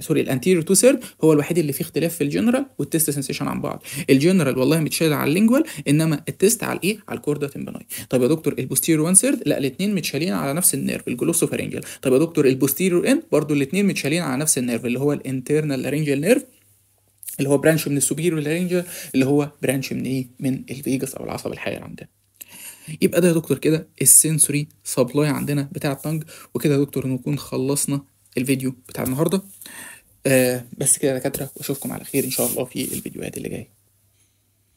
سوري الانتيريور 2 ثيرد هو الوحيد اللي فيه اختلاف في الجنرال والتست سنسيشن عن بعض الجنرال والله متشال على اللينجوال انما التست على الايه على الكوردا تمبناي طب يا دكتور البوستيريور 1 ثيرد لا الاثنين متشالين على نفس النيرف الجلوسوفارينجال طب يا دكتور البوستيريور اند برضو الاثنين متشالين على نفس النيرف اللي هو الانترنال لارنجال نيرف اللي هو برانش من السوبيريور لارنجال اللي هو برانش من ايه من الفيجاس او العصب الحيوي عندنا يبقى ده يا دكتور كده السنسوري سبلاي عندنا بتاع التانج وكده يا دكتور نكون خلصنا الفيديو بتاع النهارده آه بس كده يا دكاتره واشوفكم على خير ان شاء الله في الفيديوهات اللي جايه